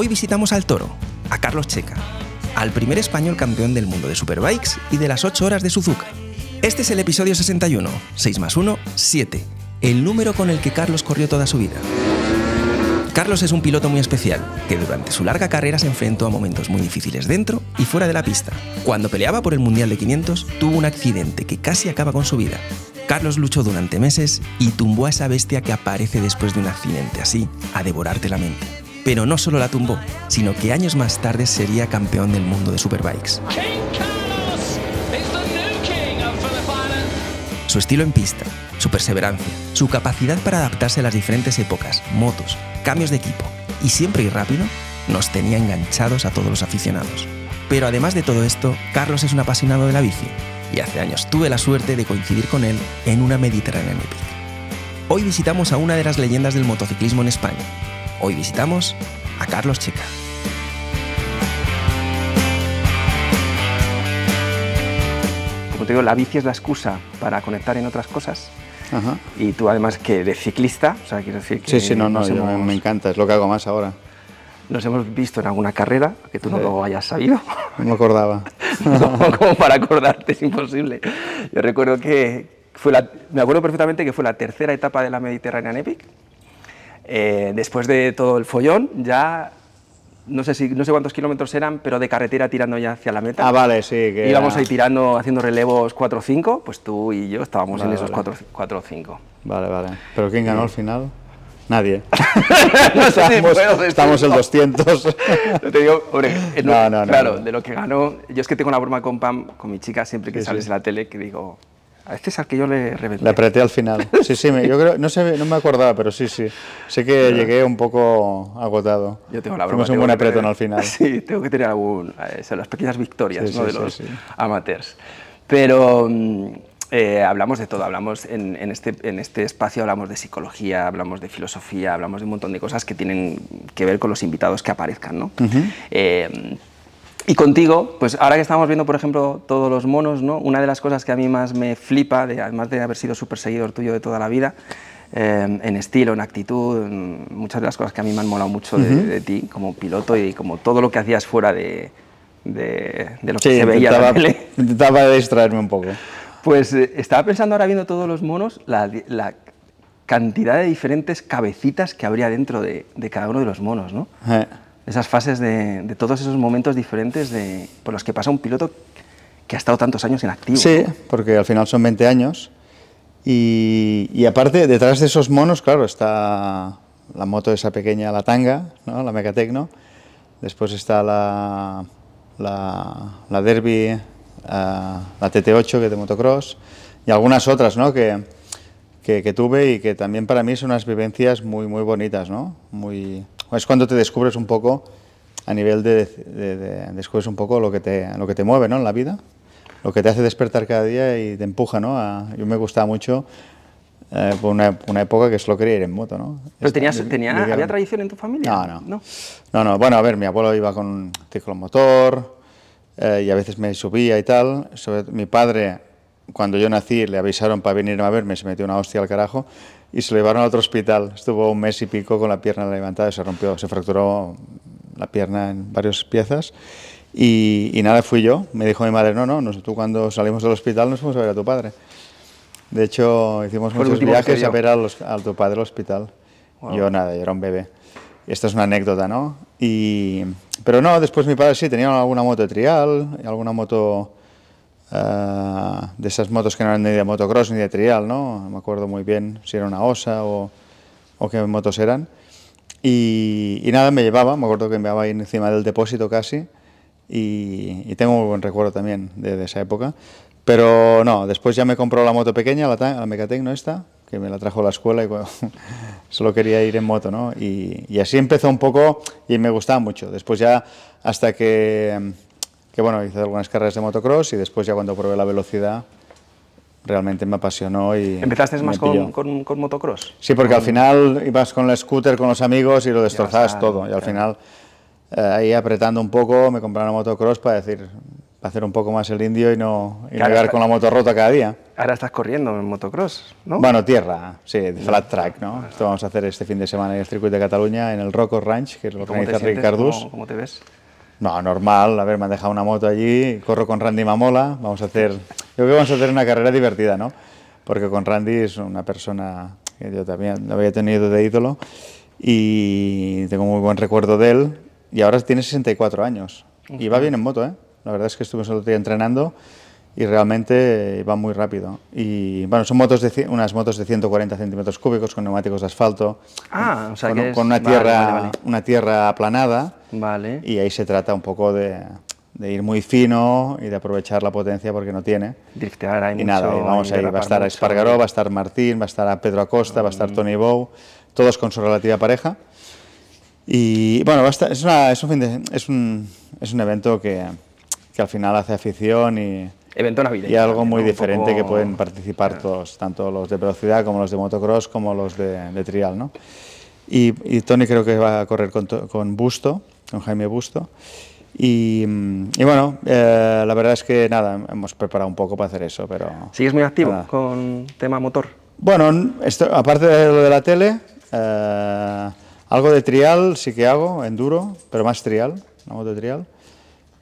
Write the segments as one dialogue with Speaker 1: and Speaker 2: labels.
Speaker 1: Hoy visitamos al Toro, a Carlos Checa, al primer español campeón del mundo de Superbikes y de las 8 horas de Suzuka. Este es el episodio 61, 6 más 1, 7, el número con el que Carlos corrió toda su vida. Carlos es un piloto muy especial, que durante su larga carrera se enfrentó a momentos muy difíciles dentro y fuera de la pista. Cuando peleaba por el Mundial de 500, tuvo un accidente que casi acaba con su vida. Carlos luchó durante meses y tumbó a esa bestia que aparece después de un accidente así, a devorarte la mente. Pero no solo la tumbó, sino que años más tarde sería campeón del mundo de Superbikes. Su estilo en pista, su perseverancia, su capacidad para adaptarse a las diferentes épocas, motos, cambios de equipo y siempre y rápido, nos tenía enganchados a todos los aficionados. Pero además de todo esto, Carlos es un apasionado de la bici y hace años tuve la suerte de coincidir con él en una Mediterránea Epic. Hoy visitamos a una de las leyendas del motociclismo en España, Hoy visitamos a Carlos Chica. Como te digo, la bici es la excusa para conectar en otras cosas. Y tú además que de ciclista, o sea, quiero decir que... Sí, sí, no, no, me encanta, es lo que hago más ahora. Nos hemos visto en alguna carrera, que tú no lo hayas sabido. No me acordaba. no, como para acordarte, es imposible. Yo recuerdo que fue la, me acuerdo perfectamente que fue la tercera etapa de la Mediterránea Epic, eh, después de todo el follón, ya no sé, si, no sé cuántos kilómetros eran, pero de carretera tirando ya hacia la meta. Ah, vale, sí. Íbamos ahí tirando, haciendo relevos 4 o 5, pues tú y yo estábamos en esos 4 o 5. Vale, vale. ¿Pero quién ganó al final? Nadie. estamos, si estamos 200. no te digo, hombre, eh, no, no, claro, de lo que ganó, yo es que tengo una broma con Pam, con mi chica, siempre que sales en la tele, que digo, este es al que yo le reventé. Le
Speaker 2: apreté al final. Sí, sí, yo creo, no, sé, no me acordaba, pero sí, sí. Sé que llegué un poco agotado. Yo tengo la broma. Fuimos un buen apretón al final.
Speaker 1: Sí, tengo que tener algún, eh, las pequeñas victorias de los amateurs. Pero mm, eh, hablamos de todo, hablamos en, este, en este espacio hablamos de psicología, hablamos de filosofía, hablamos de un montón de cosas que tienen que ver con los invitados que aparezcan, ¿no? Y contigo, pues ahora que estamos viendo, por ejemplo, todos los monos, ¿no? una de las cosas que a mí más me flipa, además de haber sido súper seguidor tuyo de toda la vida, eh, en estilo, en actitud, muchas de las cosas que a mí me han molado mucho de, ti como piloto y como todo lo que hacías fuera de, lo que sí, se veía. Intentaba, la intentaba distraerme un poco. Pues eh, estaba pensando ahora viendo todos los monos, la, cantidad de diferentes cabecitas que habría dentro de, cada uno de los monos, ¿no? Eh esas fases de, todos esos momentos diferentes de, por los que pasa un piloto que ha estado tantos años inactivo. Sí, porque al final son 20 años. Y, aparte,
Speaker 2: detrás de esos monos, claro, está la moto esa pequeña, la Tanga, ¿no? la Mecatecno. Después está la, la, la Derby, eh, la TT8, que de motocross. Y algunas otras ¿no? que, tuve y que también para mí son unas vivencias muy, muy bonitas, ¿no? Muy, es cuando te descubres un poco a nivel de, descubres un poco lo que te, lo que te mueve ¿no? en la vida, lo que te hace despertar cada día y te empuja. ¿no? yo me gustaba mucho eh, por una, época que solo quería ir en moto, ¿Pero este, tenías, había
Speaker 1: tradición en tu familia? No,
Speaker 2: no, no. bueno, a ver, mi abuelo iba con un ciclomotor eh, y a veces me subía y tal. Sobre, mi padre, cuando yo nací, le avisaron para venir a verme, se metió una hostia al carajo y se lo llevaron a otro hospital. Estuvo un mes y pico con la pierna levantada, se rompió, se fracturó la pierna en varias piezas. Y, nada, fui yo. Me dijo mi madre, no, no, tú cuando salimos del hospital nos fuimos a ver a tu padre. De hecho, hicimos muchos viajes a ver a, tu padre al hospital. Yo nada, yo era un bebé. Esta es una anécdota, ¿no? Y, pero no, después mi padre sí, tenía alguna moto de trial, alguna moto Ah, de esas motos que no eran ni de motocross ni de trial, ¿no? Me acuerdo muy bien si era una osa o, qué motos eran. Y, nada, me llevaba, me acuerdo que me llevaba ahí encima del depósito casi. Y, tengo un buen recuerdo también de, esa época. Pero no, después ya me compró la moto pequeña, la, la Mecatec, ¿no está? que me la trajo a la escuela y solo quería ir en moto, ¿no? y, así empezó un poco y me gustaba mucho. Después ya hasta que que bueno, hice algunas carreras de motocross y después ya cuando probé la velocidad realmente me apasionó y... ¿Empezaste más con,
Speaker 1: motocross? Sí, porque al
Speaker 2: final ibas con el scooter, con los amigos y lo destrozabas todo. Y al final, eh, ahí apretando un poco, me compraron motocross para decir, hacer un poco más el indio y no, llegar con la moto rota cada día.
Speaker 1: Ahora estás corriendo en motocross, ¿no? Bueno, tierra,
Speaker 2: sí, flat track, ¿no? Esto vamos a hacer este fin de semana en el circuito de Cataluña, en el Rocco Ranch, que lo organiza Rick ¿Cómo te ves? No, normal. A ver, me han dejado una moto allí, corro con Randy Mamola. Vamos a hacer. Yo creo que vamos a hacer una carrera divertida, ¿no? Porque con Randy es una persona que yo también había tenido de ídolo y tengo muy buen recuerdo de él. Y ahora tiene 64 años. Y va bien en moto, ¿eh? La verdad es que estuve solo otro día entrenando y realmente va muy rápido. Y bueno, son motos de, unas motos de 140 centímetros cúbicos con neumáticos de asfalto,
Speaker 1: ah, o sea con, que con, una, tierra,
Speaker 2: una tierra aplanada. Vale. Y ahí se trata un poco de, de, ir muy fino y de aprovechar la potencia porque no tiene. Driftear, y nada, vamos vamos ahí, va a estar a Espargaró, va a estar Martín, va a estar a Pedro Acosta, va a estar mm. Tony Bow, todos con su relativa pareja. Y bueno, es, un fin es, un, es un evento que, que al final hace afición y
Speaker 1: y algo muy diferente que pueden
Speaker 2: participar todos, tanto los de velocidad como los de motocross como los de, trial. ¿no? Y, Tony creo que va a correr con, Busto, con Jaime Busto. Y, bueno, eh, la verdad es que nada, hemos preparado un poco para hacer eso, pero... ¿Sigues muy activo con tema motor? Bueno, esto, aparte de lo de la tele, eh, algo de trial sí que hago, enduro, pero más trial, una moto de trial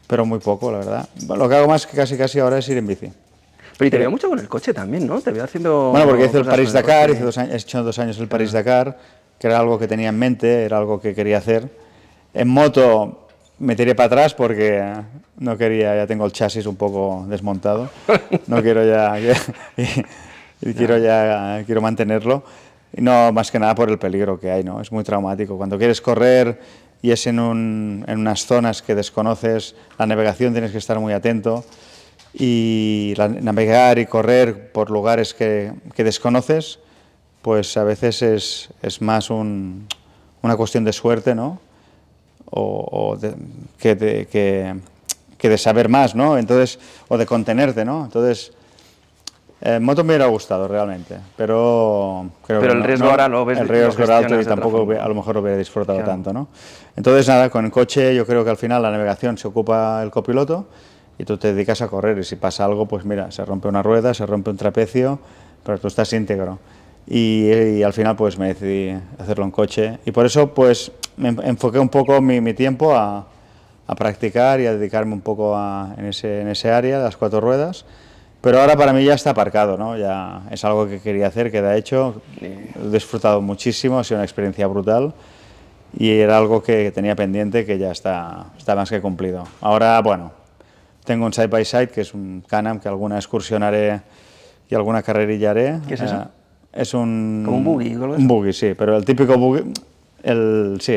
Speaker 2: pero muy poco, la verdad. Lo que hago más que casi casi ahora es ir en bici.
Speaker 1: Pero te veo mucho con el coche también, ¿no? Te veo haciendo... Bueno, porque hice el París-Dakar, he
Speaker 2: hecho dos años el París-Dakar, que era algo que tenía en mente, era algo que quería hacer. En moto me tiré para atrás porque no quería, ya tengo el chasis un poco desmontado, no quiero ya... y, quiero ya, quiero mantenerlo. Y no, más que nada por el peligro que hay, ¿no? Es muy traumático. Cuando quieres correr y es en, un, en, unas zonas que desconoces, la navegación tienes que estar muy atento y navegar y correr por lugares que, que desconoces, pues a veces es, es más una cuestión de suerte, ¿no? O, que, de, que, que, de saber más, ¿no? Entonces, o de contenerte, ¿no? Entonces, el eh, moto me hubiera gustado realmente, pero creo que el riesgo lo ves. El riesgo era alto y tampoco a lo mejor lo hubiera disfrutado tanto, ¿no? Entonces nada, con el coche yo creo que al final la navegación se ocupa el copiloto y tú te dedicas a correr y si pasa algo, pues mira, se rompe una rueda, se rompe un trapecio, pero tú estás íntegro. Y, al final pues me decidí hacerlo en coche y por eso pues me enfoqué un poco mi, mi tiempo a, a, practicar y a dedicarme un poco a, en, ese, en ese área, las cuatro ruedas pero ahora para mí ya está aparcado, ¿no? Ya es algo que quería hacer, queda hecho. He disfrutado muchísimo, ha sido una experiencia brutal y era algo que tenía pendiente que ya está, está más que cumplido. Ahora, bueno, tengo un side by side que es un Canam que alguna excursión haré y alguna carrerilla haré. ¿Qué es eso? Eh, es un... un buggy? Un buggy, sí, pero el típico buggy, el, sí,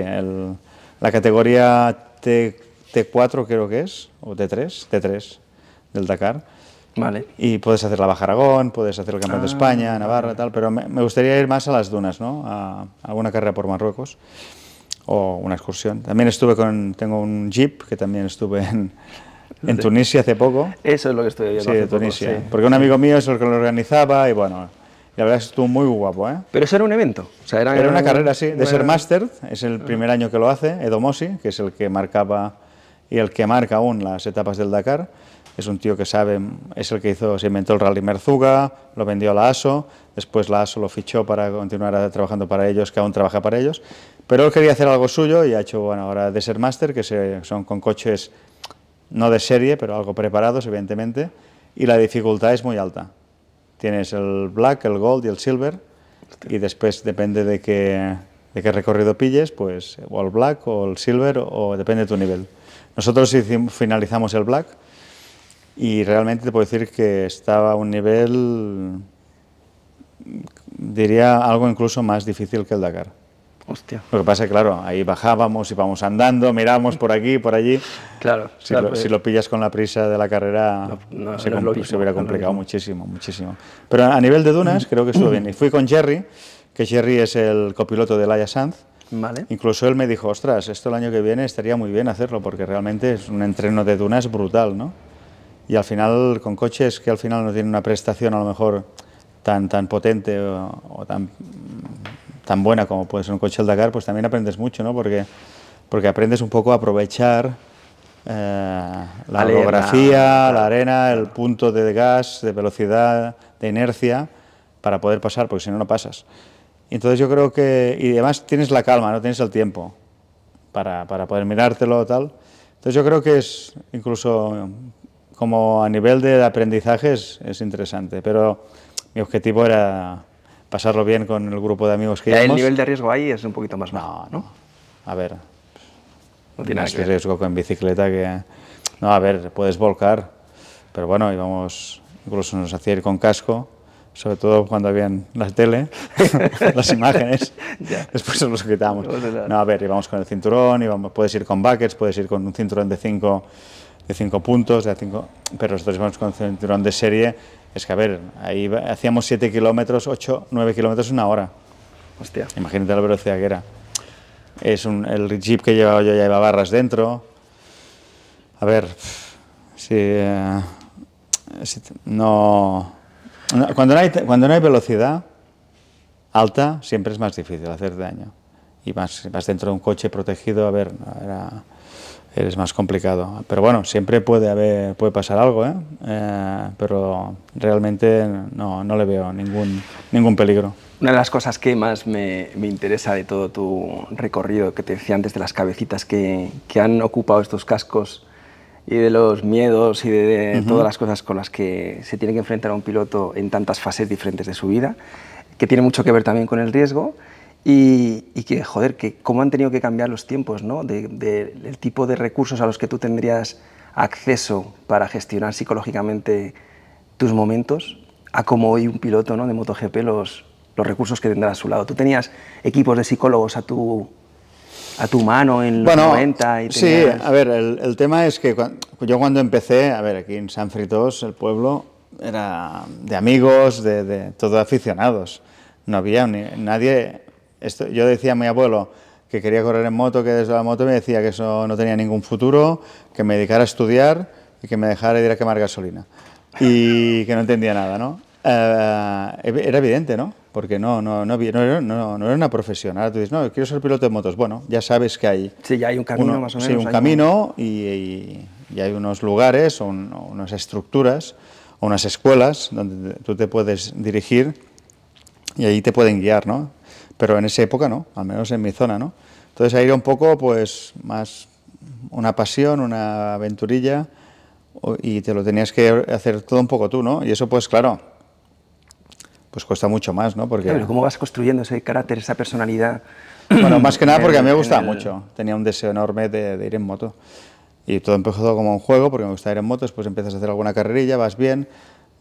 Speaker 2: la categoría T, T4 creo que es, o T3, T3 del Dakar y puedes hacer la Baja Aragón, puedes hacer el Campeonato de ah. España, Navarra, tal, pero me, gustaría ir más a las dunas, ¿no? A, alguna carrera por Marruecos o una excursión. También estuve con, tengo un jeep que también estuve en,
Speaker 1: Tunisia hace poco. Eso es lo que estoy viendo. Sí, de Tunisia. Porque un amigo
Speaker 2: mío es el que lo organizaba y bueno, la verdad es que estuvo muy guapo. ¿eh? Pero eso era un evento. O sea, era, una, carrera, sí, de ser máster, es el primer año que lo hace, Edomosi, que es el que marcaba y el que marca aún las etapas del Dakar es un tío que sabe, es el que hizo, se inventó el Rally Merzuga, lo vendió a la ASO, después la ASO lo fichó para continuar trabajando para ellos, que aún trabaja para ellos, pero él quería hacer algo suyo y ha hecho, bueno, ahora Desert Master, que son con coches no de serie, pero algo preparados, evidentemente, y la dificultad es muy alta. Tienes el black, el gold y el silver, y después depende de qué, de qué recorrido pilles, pues o el black o el silver, o depende de tu nivel. Nosotros finalizamos el black, y realmente te puedo decir que estaba a un nivel, diría algo incluso más difícil que el Dakar. Hostia. Lo que pasa es que, claro, ahí bajábamos, íbamos andando, miramos por aquí, por allí.
Speaker 1: Claro. Si, claro, lo, si pues. lo,
Speaker 2: pillas con la prisa de la carrera, se, hubiera complicado muchísimo, muchísimo. Pero a nivel de dunas, creo que estuvo bien. Y fui con Jerry, que Jerry es el copiloto de Laia Sanz. Vale. Incluso él me dijo, ostras, esto el año que viene estaría muy bien hacerlo, porque realmente es un entreno de dunas brutal, ¿no? y al final con coches que al final no tienen una prestación a lo mejor tan, tan potente o, tan, tan buena como puede ser un coche el Dakar, pues también aprendes mucho, ¿no? Porque, porque aprendes un poco a aprovechar eh, la geografía, la arena, el punto de gas, de velocidad, de inercia, para poder pasar, porque si no, no pasas. Entonces yo creo que, y además tienes la calma, no tienes el tiempo para, para poder mirártelo tal. Entonces yo creo que es incluso como a nivel de aprendizaje es, interesante, pero mi objetivo era pasarlo bien con el grupo de amigos que íbamos. El nivel de
Speaker 1: riesgo ahí es un poquito más bajo, ¿no? no.
Speaker 2: A ver, no tiene más que riesgo con bicicleta que... No, a ver, puedes volcar, pero bueno, íbamos, incluso nos hacía ir con casco, sobre todo cuando habían la tele, las imágenes, después nos los quitamos. No, a ver, íbamos con el cinturón, íbamos, puedes ir con buckets, puedes ir con un cinturón de cinco de cinco puntos, de cinco, pero nosotros íbamos con cinturón de serie, es que a ver, ahí hacíamos siete kilómetros, 8, 9 kilómetros en una hora. Hostia. Imagínate la velocidad que era. Es el jeep que llevaba yo ya iba barras dentro. A ver, si, eh, no, cuando no, hay, cuando no hay velocidad alta siempre es más difícil hacer daño. Y más, dentro de un coche protegido, a ver, es más complicado. Pero bueno, siempre puede, haber, puede pasar algo, ¿eh? Eh,
Speaker 1: pero realmente no, le veo ningún, ningún peligro. Una de las cosas que más me, me, interesa de todo tu recorrido, que te decía antes de las cabecitas que, han ocupado estos cascos y de los miedos y de, todas las cosas con las que se tiene que enfrentar un piloto en tantas fases diferentes de su vida, que tiene mucho que ver también con el riesgo y, que, joder, que cómo han tenido que cambiar los tiempos, ¿no? Del de, tipo de recursos a los que tú tendrías acceso para gestionar psicológicamente tus momentos, a como hoy un piloto ¿no? de MotoGP los, los recursos que tendrá a su lado. Tú tenías equipos de psicólogos a tu, a tu mano en los 90
Speaker 2: Sí, a ver, el, tema es que yo cuando empecé, a ver, aquí en San Fritos, el pueblo, era de amigos, de, de todo aficionados. No había nadie yo decía a mi abuelo que quería correr en moto, que desde la moto me decía que eso no tenía ningún futuro, que me dedicara a estudiar y que me dejara ir a quemar gasolina. Y que no entendía nada, ¿no? Eh, eh, era evidente, ¿no? Porque no, no, no, no, no, era una profesión. Ahora tú dices, no, quiero ser piloto de motos. Bueno, ya sabes que hay... Sí, ya hay un camino más o menos. Sí, un camino Y, y, hay unos lugares o unas estructuras o unas escuelas donde tú te puedes dirigir y ahí te pueden guiar, ¿no? pero en esa época no, al menos en mi zona, ¿no? Entonces ahí era un poco, pues, más una pasión, una aventurilla, y te lo tenías que hacer todo un poco tú, ¿no? Y eso, pues, claro, pues cuesta mucho más, ¿no? Porque...
Speaker 1: ¿Cómo vas construyendo ese carácter, esa personalidad? Bueno, más que nada porque a mí me gustaba mucho, tenía un deseo enorme
Speaker 2: de, ir en moto. Y todo empezó como un juego, porque me gusta ir en moto, después empiezas a hacer alguna carrerilla, vas bien,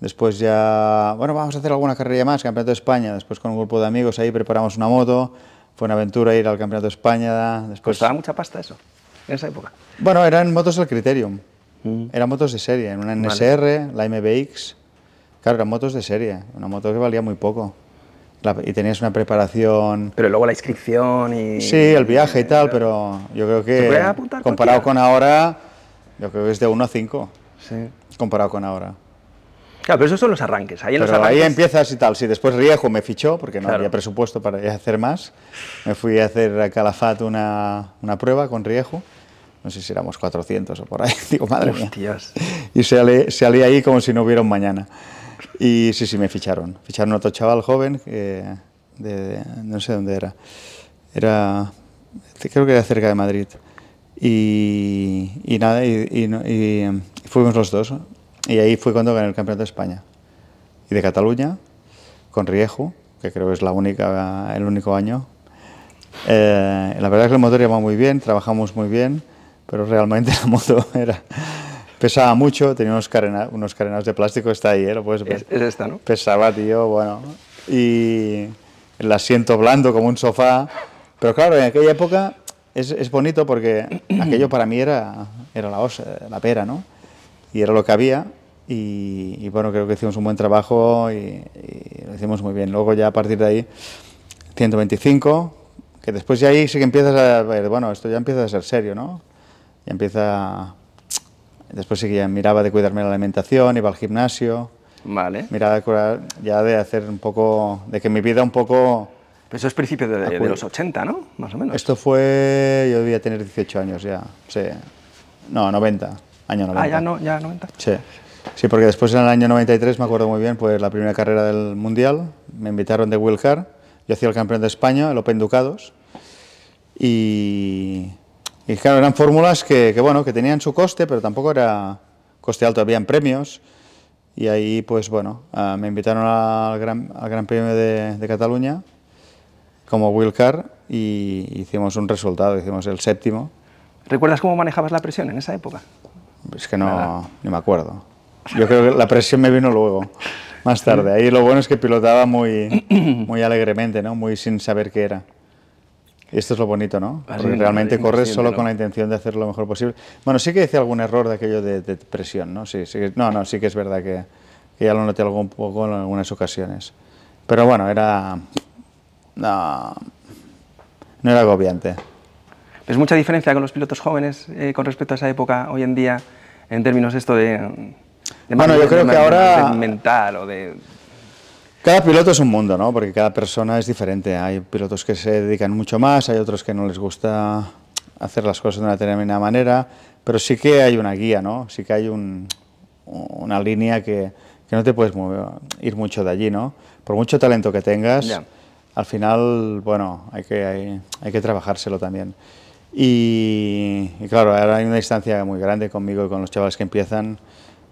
Speaker 2: Después ya, bueno, vamos a hacer alguna carrera más, Campeonato de España. Después con un grupo de amigos ahí preparamos una moto. Fue una aventura ir al Campeonato de España. Después... ¿Costaba mucha pasta eso, en esa época? Bueno, eran motos del Criterium. Mm. Eran motos de serie, en una NSR, la MBX. Claro, eran motos de serie, una moto que valía muy poco. y tenías una preparación.
Speaker 1: Pero luego la inscripción y.
Speaker 2: Sí, el viaje y tal, pero yo creo que. Comparado con ahora, yo creo que es de 1 a 5. Sí. Comparado con ahora.
Speaker 1: Claro, pero esos son los arranques. Ahí, los ahí
Speaker 2: empiezas y tal. Si sí, después Riejo me fichó, porque no había presupuesto para hacer más, me fui a hacer a Calafat una, una prueba con Riejo. No sé si éramos 400 o por ahí. Digo, madre Hostias. mía. Y salí, ahí como si no hubiera un mañana. Y sí, sí, me ficharon. Ficharon a otro chaval joven, que eh, de, no sé dónde era. Era, creo que era cerca de Madrid. Y, y nada, y, y eh, fuimos los dos y ahí fue cuando gané el Campeonato de España. Y de Cataluña, con Riejo, que creo que es la única, el único año. Eh, la verdad es que el motor iba muy bien, trabajamos muy bien, pero realmente la moto era, pesaba mucho, tenía unos, unos carenados de plástico, está ahí, ¿eh? lo puedes ver. Es, esta, ¿no? Pesaba, tío, bueno. Y el asiento blando como un sofá. Pero claro, en aquella época es, es bonito porque aquello para mí era, era la, osa, la pera, ¿no? Y era lo que había y, bueno, creo que hicimos un buen trabajo y, lo hicimos muy bien. Luego ya a partir de ahí, 125, que después ya de ahí sí que empiezas a ver, bueno, esto ya empieza a ser serio, ¿no? Ya empieza... Después sí que ya miraba de cuidarme la alimentación, iba al gimnasio. Vale. Miraba de curar, ya de hacer un poco, de que mi vida un poco... Pero eso es principio de, de, los 80, ¿no? Más o menos. Esto fue, yo debía tener 18 años ya, No, 90, año 90. Ah, ya, no, ya 90. Sí. Sí, porque después en el año 93 me acuerdo muy bien, pues la primera carrera del Mundial, me invitaron de Wilcar, yo hacía el campeón de España, el Open Ducados, y, claro, eran fórmulas que, bueno, que tenían su coste, pero tampoco era coste alto, habían premios, y ahí pues bueno, ah, me invitaron al Gran, gran Premio de, Cataluña como Wilcar y hicimos un resultado, hicimos el séptimo.
Speaker 1: ¿Recuerdas cómo manejabas la presión en esa época?
Speaker 2: Es que no, me acuerdo. Yo creo que la presión me vino luego, más tarde. Ahí lo bueno es que pilotaba muy, muy alegremente, ¿no? muy sin saber qué era. Y esto es lo bonito, ¿no? Porque realmente corres solo con la intención de hacer lo mejor posible. Bueno, sí que hice algún error de aquello de, presión, ¿no? Sí, sí, no, no, sí que es verdad que, ya lo noté algún poco en algunas ocasiones. Pero bueno, era... No, no era agobiante.
Speaker 1: es mucha diferencia con los pilotos jóvenes eh, con respecto a esa época hoy en día en términos de esto de
Speaker 2: bueno, yo creo que ahora... Cada piloto es un mundo, ¿no? Porque cada persona es diferente. Hay pilotos que se dedican mucho más, hay otros que no les gusta hacer las cosas de una determinada manera, pero sí que hay una guía, ¿no? Sí que hay una línea que, no te puedes mover, ir mucho de allí, ¿no? Por mucho talento que tengas, al final, bueno, hay que, trabajárselo también. y, claro, ahora hay una distancia muy grande conmigo y con los chavales que empiezan,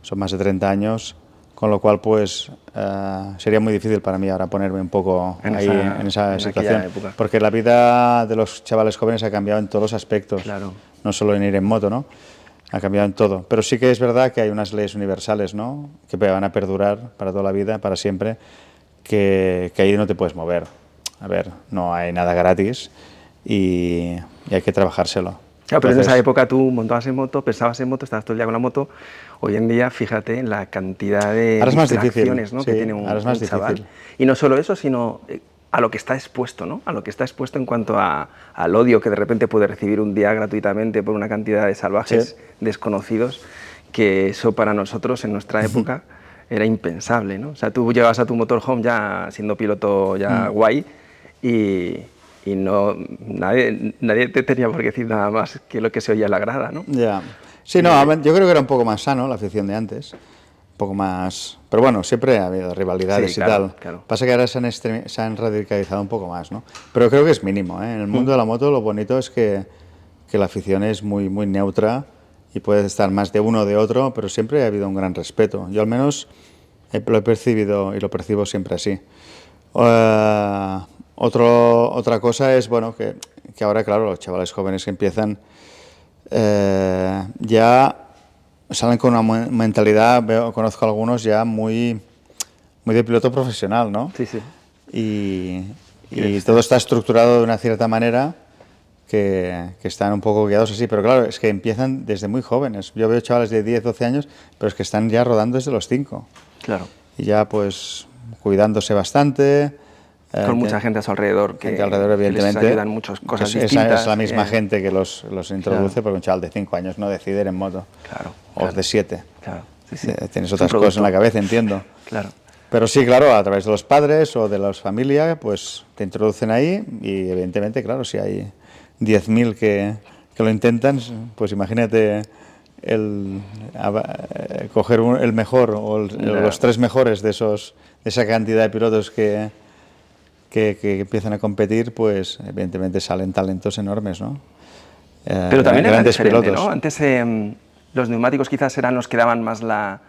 Speaker 2: son más de 30 años, con lo cual pues eh, sería muy difícil para mí ahora ponerme un poco en ahí esa, en esa situación, porque la vida de los chavales jóvenes ha cambiado en todos los aspectos, claro. no solo en ir en moto, ¿no? Ha cambiado en todo, pero sí que es verdad que hay unas leyes universales, ¿no? Que van a perdurar para toda la vida, para siempre, que, ahí no te puedes mover. A ver, no hay nada gratis y hay que trabajárselo.
Speaker 1: Claro, ah, pero en esa época tú montabas en moto, pensabas en moto, estabas todo el día con la moto. Hoy en día, fíjate en la cantidad de distracciones que tiene un, chaval. Y no solo eso, sino eh, a lo que está expuesto, ¿no? A lo que está expuesto en cuanto al odio que de repente puede recibir un día gratuitamente por una cantidad de salvajes desconocidos, que eso para nosotros en nuestra época era impensable, ¿no? O sea, tú llegabas a tu motorhome ya siendo piloto ya mm. guay y y no nadie, te tenía por qué decir nada más que lo que se oía en la grada, ¿no?
Speaker 2: Ya. Sí, no, yo creo que era un poco más sano la afición de antes, un poco más... Pero bueno, siempre ha habido rivalidades y tal. Claro. Pasa que ahora se han, radicalizado un poco más, ¿no? Pero creo que es mínimo, ¿eh? En el mundo de la moto lo bonito es que, que, la afición es muy, muy neutra y puedes estar más de uno o de otro, pero siempre ha habido un gran respeto. Yo al menos lo he percibido y lo percibo siempre así. Eh otra cosa es, bueno, que, ahora, claro, los chavales jóvenes que empiezan eh, ya salen con una mentalidad, veo, conozco algunos ya muy, muy de piloto profesional, ¿no? Sí, sí. Y, todo está estructurado de una cierta manera que, que, están un poco guiados así, pero claro, es que empiezan desde muy jóvenes. Yo veo chavales de 10, 12 años, pero es que están ya rodando desde los 5. Claro. Y ya pues cuidándose bastante, eh, Con mucha gente a su alrededor que, alrededor, evidentemente, les ayudan muchas cosas es, distintas. es la misma eh. gente que los, los introduce, porque un chaval de 5 años no decide ir en moto. Claro. O de 7. Claro. Eh, tienes otras cosas en la cabeza, entiendo. claro. Pero sí, claro, a través de los padres o de las familias, pues te introducen ahí y evidentemente, claro, si hay 10.000 que, que lo intentan, pues imagínate el, coger el mejor o los tres mejores de, esos, de esa cantidad de pilotos que, que, empiezan a competir, pues evidentemente salen talentos enormes, ¿no? Eh, pero también grandes ¿no? Antes
Speaker 1: eh, los neumáticos quizás eran los que daban más la...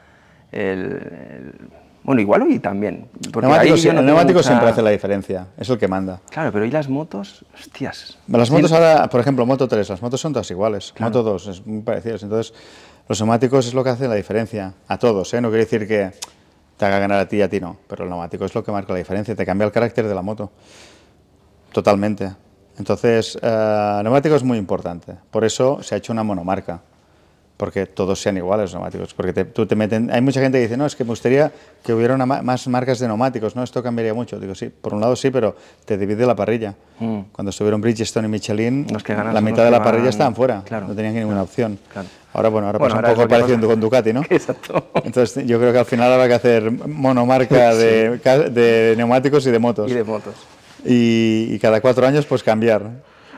Speaker 1: bueno, igual hoy también. el neumático siempre hace
Speaker 2: la diferencia, es el que manda. Claro, pero ¿y las motos?
Speaker 1: Hostias. Las motos
Speaker 2: ahora, por ejemplo, Moto 3, las motos son todas iguales, Moto 2, es muy parecidas. Entonces, los neumáticos es lo que hace la diferencia, a todos, ¿eh? No quiere decir que te haga ganar a ti y a ti no. Pero el neumático es lo que marca la diferencia, te cambia el carácter de la moto. Totalmente. Entonces, eh, el neumático es muy importante. Por eso se ha hecho una monomarca porque todos sean iguales los neumáticos. Porque tú te meten, hay mucha gente que dice, no, es que me gustaría que hubiera más marcas de neumáticos, ¿no? Esto cambiaría mucho. Digo, sí, por un lado sí, pero te divide la parrilla. Mm. Cuando estuvieron Bridgestone y Michelin, la mitad de la parrilla van... estaban fuera, no tenían ninguna opción. Ahora, bueno, ahora pasa un poco parecido con Ducati, ¿no? Exacto. Entonces, yo creo que al final habrá que hacer monomarca de, neumáticos y de motos. Y de motos. Y,
Speaker 1: cada cuatro años, pues cambiar.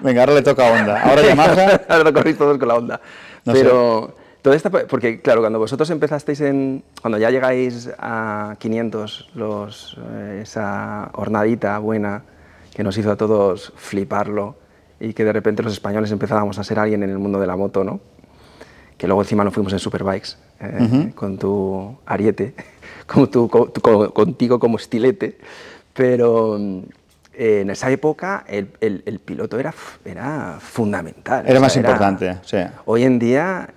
Speaker 1: Venga, ahora le toca a Honda. Ahora Yamaha. ahora lo todos con la Honda. Pero toda esta, porque claro, cuando vosotros empezasteis en, cuando ya llegáis a 500, los, eh, esa hornadita buena que nos hizo a todos fliparlo y que de repente los españoles empezábamos a ser alguien en el mundo de la moto, ¿no? Que luego encima nos fuimos en superbikes eh, con tu ariete, con tu, contigo como estilete, pero mm, eh, en esa época el, piloto era, era fundamental. Era más importante, sí. Hoy en día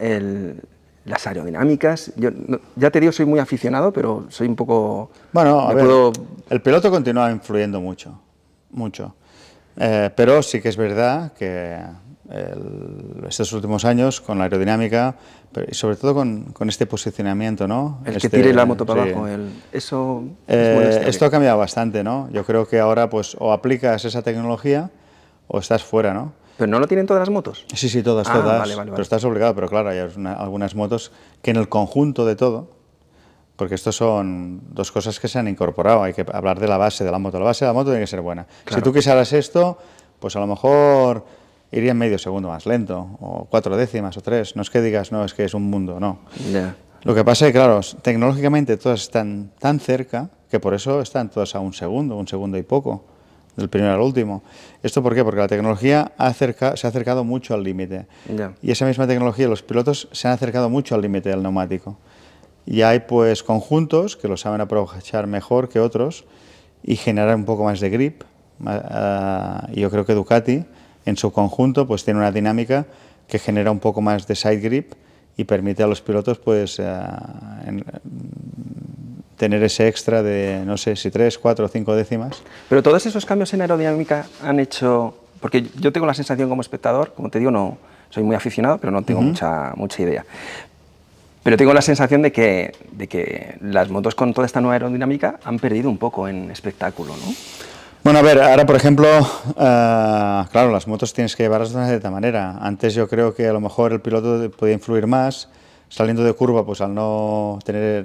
Speaker 1: las aerodinámicas, yo, ya te digo, soy muy aficionado, pero soy un poco...
Speaker 2: Bueno, a el piloto continúa influyendo mucho, mucho. Eh, pero sí que es verdad que estos últimos años con la aerodinámica y sobre todo con, este posicionamiento, ¿no? El que este, tire la moto para abajo,
Speaker 1: eso... Eh, esto
Speaker 2: ha cambiado bastante, ¿no? Yo creo que ahora pues o aplicas esa tecnología o estás fuera, ¿no? ¿Pero no lo tienen todas las motos? Sí, sí, todas, ah, todas. Pero estás obligado, pero claro, hay algunas motos que en el conjunto de todo, porque estos son dos cosas que se han incorporado, hay que hablar de la base de la moto. La base de la moto tiene que ser buena. Si tú quisieras esto, pues a lo mejor iría medio segundo más lento, o cuatro décimas, o tres. No es que digas, no, es que es un mundo, no. Lo que pasa es que, claro, tecnológicamente todas están tan cerca que por eso están todas a un segundo, un segundo y poco, del primero al último. ¿Esto por qué? Porque la tecnología se ha acercado mucho al límite. Y esa misma tecnología, los pilotos se han acercado mucho al límite del neumático. Y hay pues conjuntos que lo saben aprovechar mejor que otros y generar un poco más de grip. Ah, yo creo que Ducati en su conjunto pues tiene una dinámica que genera un poco más de side grip y permite a los pilotos pues eh, mm,
Speaker 1: tener ese extra de no sé si tres, cuatro o cinco décimas. Pero todos esos cambios en aerodinámica han hecho, porque yo tengo la sensación como espectador, como te digo, no soy muy aficionado, pero no tengo mucha, mucha idea. Pero tengo la sensación de que, de que las motos con toda esta nueva aerodinámica han perdido un poco en espectáculo, ¿no? Bueno, a ver, ahora por ejemplo,
Speaker 2: eh, claro, las motos tienes que llevarlas de una cierta manera. Antes yo creo que a lo mejor el piloto podía influir más, saliendo de curva, pues al no tener eh,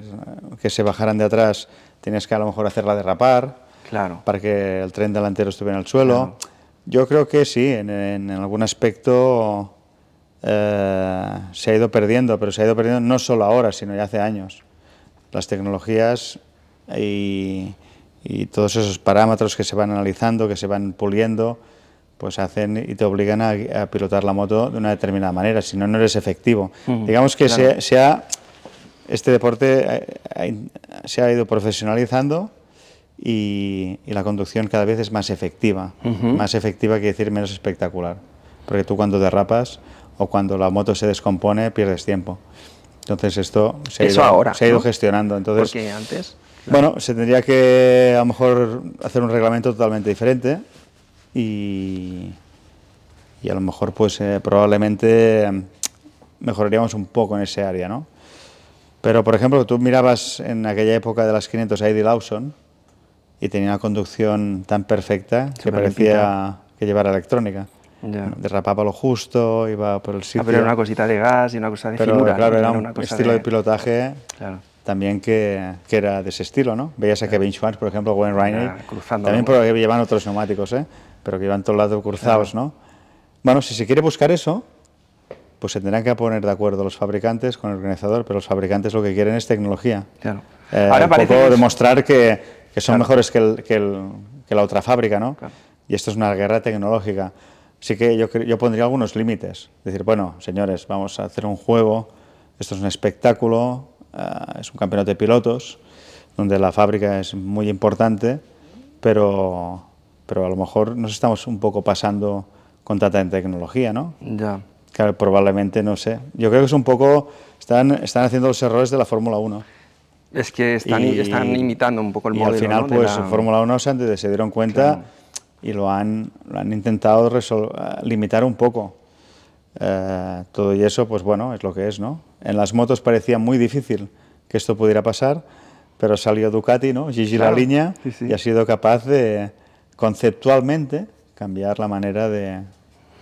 Speaker 2: que se bajaran de atrás, tenías que a lo mejor hacerla derrapar, claro. para que el tren delantero estuviera en el suelo. Yo creo que sí, en, algún aspecto eh, se ha ido perdiendo, pero se ha ido perdiendo no solo ahora, sino ya hace años. Las tecnologías y y todos esos parámetros que se van analizando, que se van puliendo, pues hacen y te obligan a, pilotar la moto de una determinada manera, si no, no eres efectivo. Digamos que sea este deporte eh, eh, se ha ido profesionalizando y, la conducción cada vez es más efectiva, más efectiva que decir menos espectacular, porque tú cuando derrapas o cuando la moto se descompone pierdes tiempo. Entonces esto se ha ido, ahora, se ha ido gestionando. Entonces, Porque antes bueno, se tendría que a lo mejor hacer un reglamento totalmente diferente y, y a lo mejor pues eh, probablemente em, mejoraríamos un poco en ese área, ¿no? Pero por ejemplo, tú mirabas en aquella época de las 500 a Eddie Lawson y tenía una conducción tan perfecta que parecía que llevara electrónica. Derrapaba lo justo, iba por el sitio. Ah, pero era una cosita
Speaker 1: de gas y una cosa de pero, Claro, era, un estilo de, de
Speaker 2: pilotaje. Claro también que, que era de ese estilo, ¿no? Veías a Kevin Schwartz, por ejemplo, Gwen cruzando. también porque llevan otros neumáticos, ¿eh? Pero que iban todos lados cruzados, ¿no? Bueno, si se quiere buscar eso, pues se tendrán que poner de acuerdo los fabricantes con el organizador, pero los fabricantes lo que quieren es tecnología. Claro. Eh, Ahora un demostrar que, que son mejores que, el, que, la otra fábrica, ¿no? Y esto es una guerra tecnológica. Así que yo, yo pondría algunos límites. Decir, bueno, señores, vamos a hacer un juego, esto es un espectáculo, Ah, es un campeonato de pilotos donde la fábrica es muy importante, pero, pero a lo mejor nos estamos un poco pasando con tanta tecnología, ¿no? Ya. Claro, probablemente, no sé. Yo creo que es un poco, están, están haciendo los errores de la Fórmula 1.
Speaker 1: Es que están, limitando están un poco el modelo. Y al final, pues, la... Fórmula
Speaker 2: 1 se, se dieron cuenta y lo han, han intentado ah, limitar un poco. Eh, todo y eso, pues bueno, es lo que es, ¿no? En las motos parecía muy difícil que esto pudiera pasar, pero salió Ducati, ¿no? Gigi la línea y ha sido capaz de conceptualmente cambiar la manera de,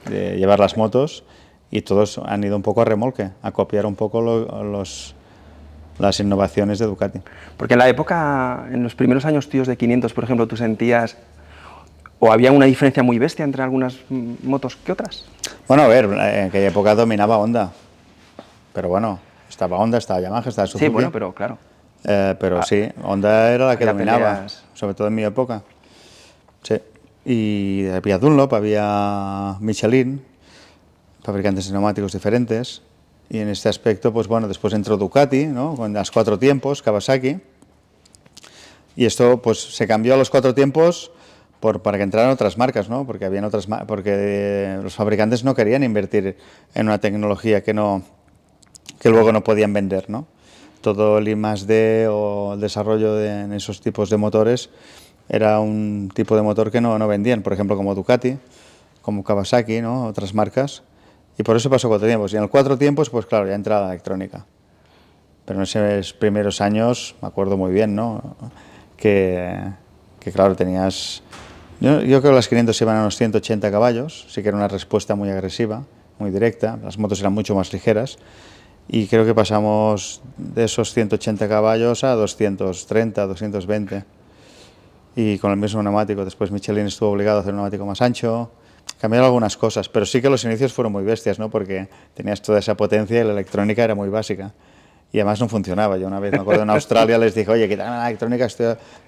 Speaker 2: llevar las motos y todos han ido un poco a
Speaker 1: remolque, a copiar un poco los, las innovaciones de Ducati. Porque en la época, en los primeros años tíos de 500, por ejemplo, tú sentías o había una diferencia muy bestia entre algunas motos que otras. Bueno, a ver, en aquella época dominaba Honda.
Speaker 2: Pero bueno, estaba Honda, estaba Yamaha, estaba Suzuki. Sí, bueno, pero claro. Eh, pero ah, sí, Honda era la que dominaba, sobre todo en mi época. Sí. Y había Dunlop, había Michelin, fabricantes de neumáticos diferentes. Y en este aspecto, pues bueno, después entró Ducati, ¿no? Con las cuatro tiempos, Kawasaki. Y esto, pues se cambió a los cuatro tiempos por, para que entraran otras marcas, ¿no? Porque, habían otras, porque eh, los fabricantes no querían invertir en una tecnología que no, que luego no podían vender, ¿no? Todo el I más D o el desarrollo de, en esos tipos de motores era un tipo de motor que no, no vendían, por ejemplo, como Ducati, como Kawasaki, ¿no? Otras marcas. Y por eso pasó cuatro tiempos. Y en el cuatro tiempos, pues claro, ya entra la electrónica. Pero en esos primeros años, me acuerdo muy bien, ¿no? Que, claro, tenías... Yo, yo, creo que las 500 iban a unos 180 caballos, sí que era una respuesta muy agresiva, muy directa. Las motos eran mucho más ligeras y creo que pasamos de esos 180 caballos a 230, 220 y con el mismo neumático. Después Michelin estuvo obligado a hacer un neumático más ancho, cambiaron algunas cosas, pero sí que los inicios fueron muy bestias, ¿no? porque tenías toda esa potencia y la electrónica era muy básica y además no funcionaba. Yo una vez me acuerdo en Australia les dije, oye, quitarme la electrónica,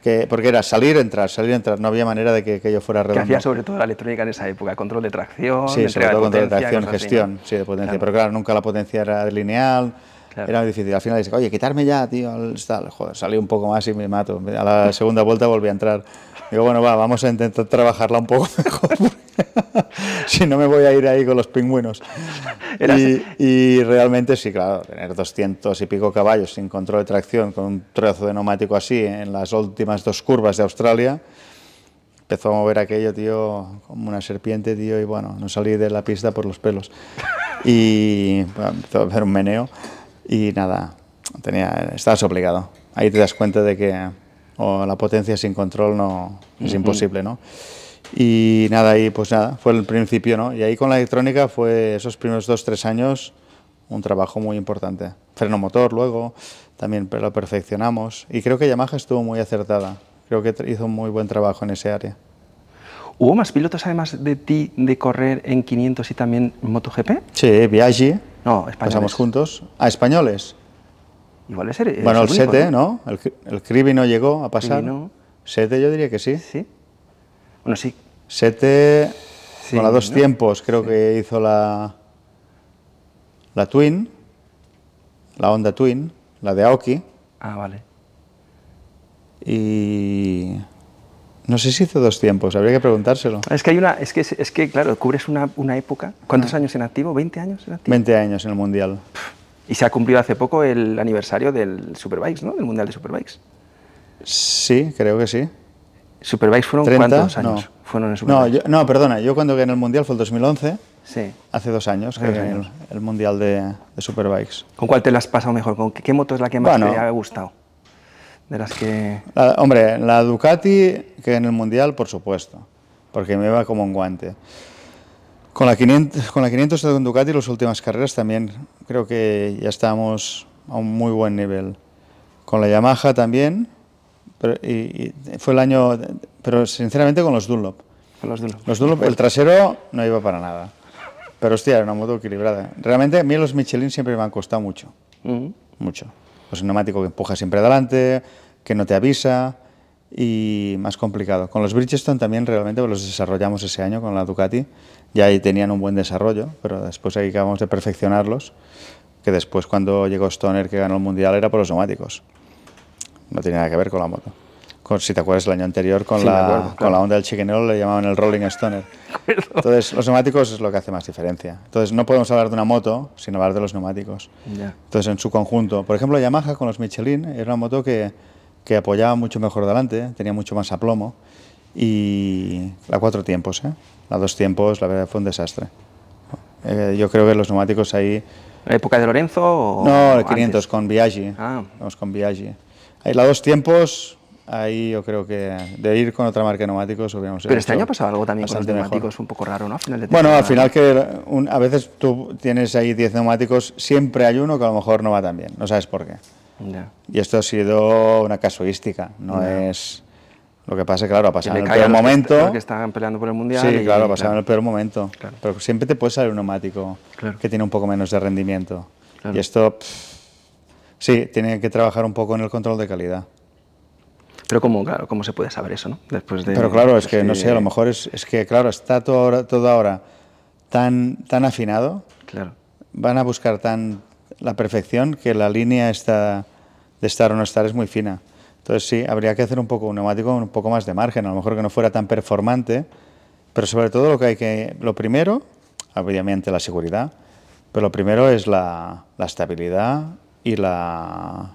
Speaker 2: que... porque era salir, entrar, salir, entrar, no había manera de que, yo fuera redondo. Que hacía sobre todo
Speaker 1: la electrónica en esa época, control de tracción, sí, sobre todo control de tracción, gestión,
Speaker 2: sí, de potencia, pero claro, nunca la potencia era lineal. Era muy difícil. Al final dije, oye, quitarme ya, tío. Joder, salí un poco más y me mato. A la segunda vuelta volví a entrar. Digo, bueno, va, vamos a intentar trabajarla un poco mejor, si no me voy a ir ahí con los pingüinos. Y, realmente sí, claro, tener 200 y pico caballos sin control de tracción con un trozo de neumático así en las últimas dos curvas de Australia, empezó a mover aquello, tío, como una serpiente, tío, y bueno, no salí de la pista por los pelos. Y empezó a hacer un meneo y nada, tenía, estabas obligado. Ahí te das cuenta de que o la potencia sin control no, es imposible, ¿no? Y nada, ahí pues nada, fue el principio, ¿no? Y ahí con la electrónica fue esos primeros dos, tres años un trabajo muy importante. Freno motor luego, también lo perfeccionamos y creo que
Speaker 1: Yamaha estuvo muy acertada. Creo que hizo un muy buen trabajo en ese área. ¿Hubo más pilotos además de ti de correr en 500 y también MotoGP? Sí, Viaggi. No, españoles.
Speaker 2: Pasamos juntos. A españoles. Igual es el, Bueno, el, Sete, ¿no? El, el no llegó a pasar. No. 7 yo diría que sí. Sí. Bueno, sí. Sete, con la dos tiempos creo que hizo la la Twin, la Onda Twin, la de Aoki. Ah, vale. Y no sé si hizo dos tiempos, habría que preguntárselo. Es que
Speaker 1: hay una, es que, es que claro, cubres una, época. ¿Cuántos ah. años en activo? ¿20 años en activo? 20 años en el Mundial. Y se ha cumplido hace poco el aniversario del Superbikes, ¿no? Del Mundial de Superbikes.
Speaker 2: Sí, creo que sí. ¿Superbikes fueron cuántos años? No. no, perdona, yo cuando gané el Mundial fue el 2011. Sí. Hace dos años, el, Mundial de, Superbikes. ¿Con cuál te las has pasado mejor? ¿Con qué, moto es la que más te ha gustado? De las que... hombre, la Ducati, que en el Mundial, por supuesto, porque me va como un guante. Con la 500, con la 500 de Ducati, las últimas carreras también creo que ya estamos a un muy buen nivel. Con la Yamaha también, y, fue el año, pero sinceramente con los Dunlop. Los Los Dunlop, el trasero no iba para nada. Pero hostia, era una moto equilibrada. Realmente a mí los Michelin siempre me han costado mucho. Mucho. los neumáticos que empuja siempre adelante, que no te avisa y más complicado. Con los Bridgestone también realmente pues, los desarrollamos ese año con la Ducati ya ahí tenían un buen desarrollo, pero después ahí acabamos de perfeccionarlos, que después cuando llegó Stoner que ganó el Mundial era por los neumáticos, no tenía nada que ver con la moto. Con, si te acuerdas el año anterior con, la, onda del chiquenero le llamaban el Rolling Stoner. Entonces los neumáticos es lo que hace más diferencia. Entonces no podemos hablar de una moto sin hablar de los neumáticos.
Speaker 1: Entonces
Speaker 2: en su conjunto, por ejemplo Yamaha con los Michelin era una moto que, que apoyaba mucho mejor delante, tenía mucho más aplomo y La cuatro tiempos. ¿eh? La dos tiempos, la verdad fue un desastre. Eh, yo creo que los neumáticos ahí... ¿La época de Lorenzo? O no, 500 con Viaggi. Ah. Vamos con Viaggi. Ahí la dos tiempos, ahí yo creo que de ir con otra marca de neumáticos hubiéramos Pero este año ha pasado algo también con los neumáticos,
Speaker 1: es un poco raro, ¿no? bueno, al final
Speaker 2: que a veces tú tienes ahí 10 neumáticos, siempre hay uno que a lo mejor no va tan bien, no sabes por qué. Y esto ha sido una casuística, no es lo que pasa es claro, ha pasado en el peor momento. Que,
Speaker 1: están peleando por el mundial. Sí, claro, ha pasado en el
Speaker 2: peor momento. Pero siempre te puede salir un neumático que tiene un poco menos de rendimiento. Y esto, sí, tiene que trabajar un poco en el control de calidad. Pero cómo, claro, cómo se puede saber eso,
Speaker 1: ¿no? Después Pero claro, es que, no sé, a lo
Speaker 2: mejor es, que, claro, está todo ahora, todo ahora tan, tan afinado. Claro. Van a buscar tan la perfección que la línea está de estar o no estar es muy fina. Entonces sí, habría que hacer un poco neumático un poco más de margen, a lo mejor que no fuera tan performante, pero sobre todo lo que hay que, lo primero, obviamente la seguridad, pero lo primero es la, estabilidad y la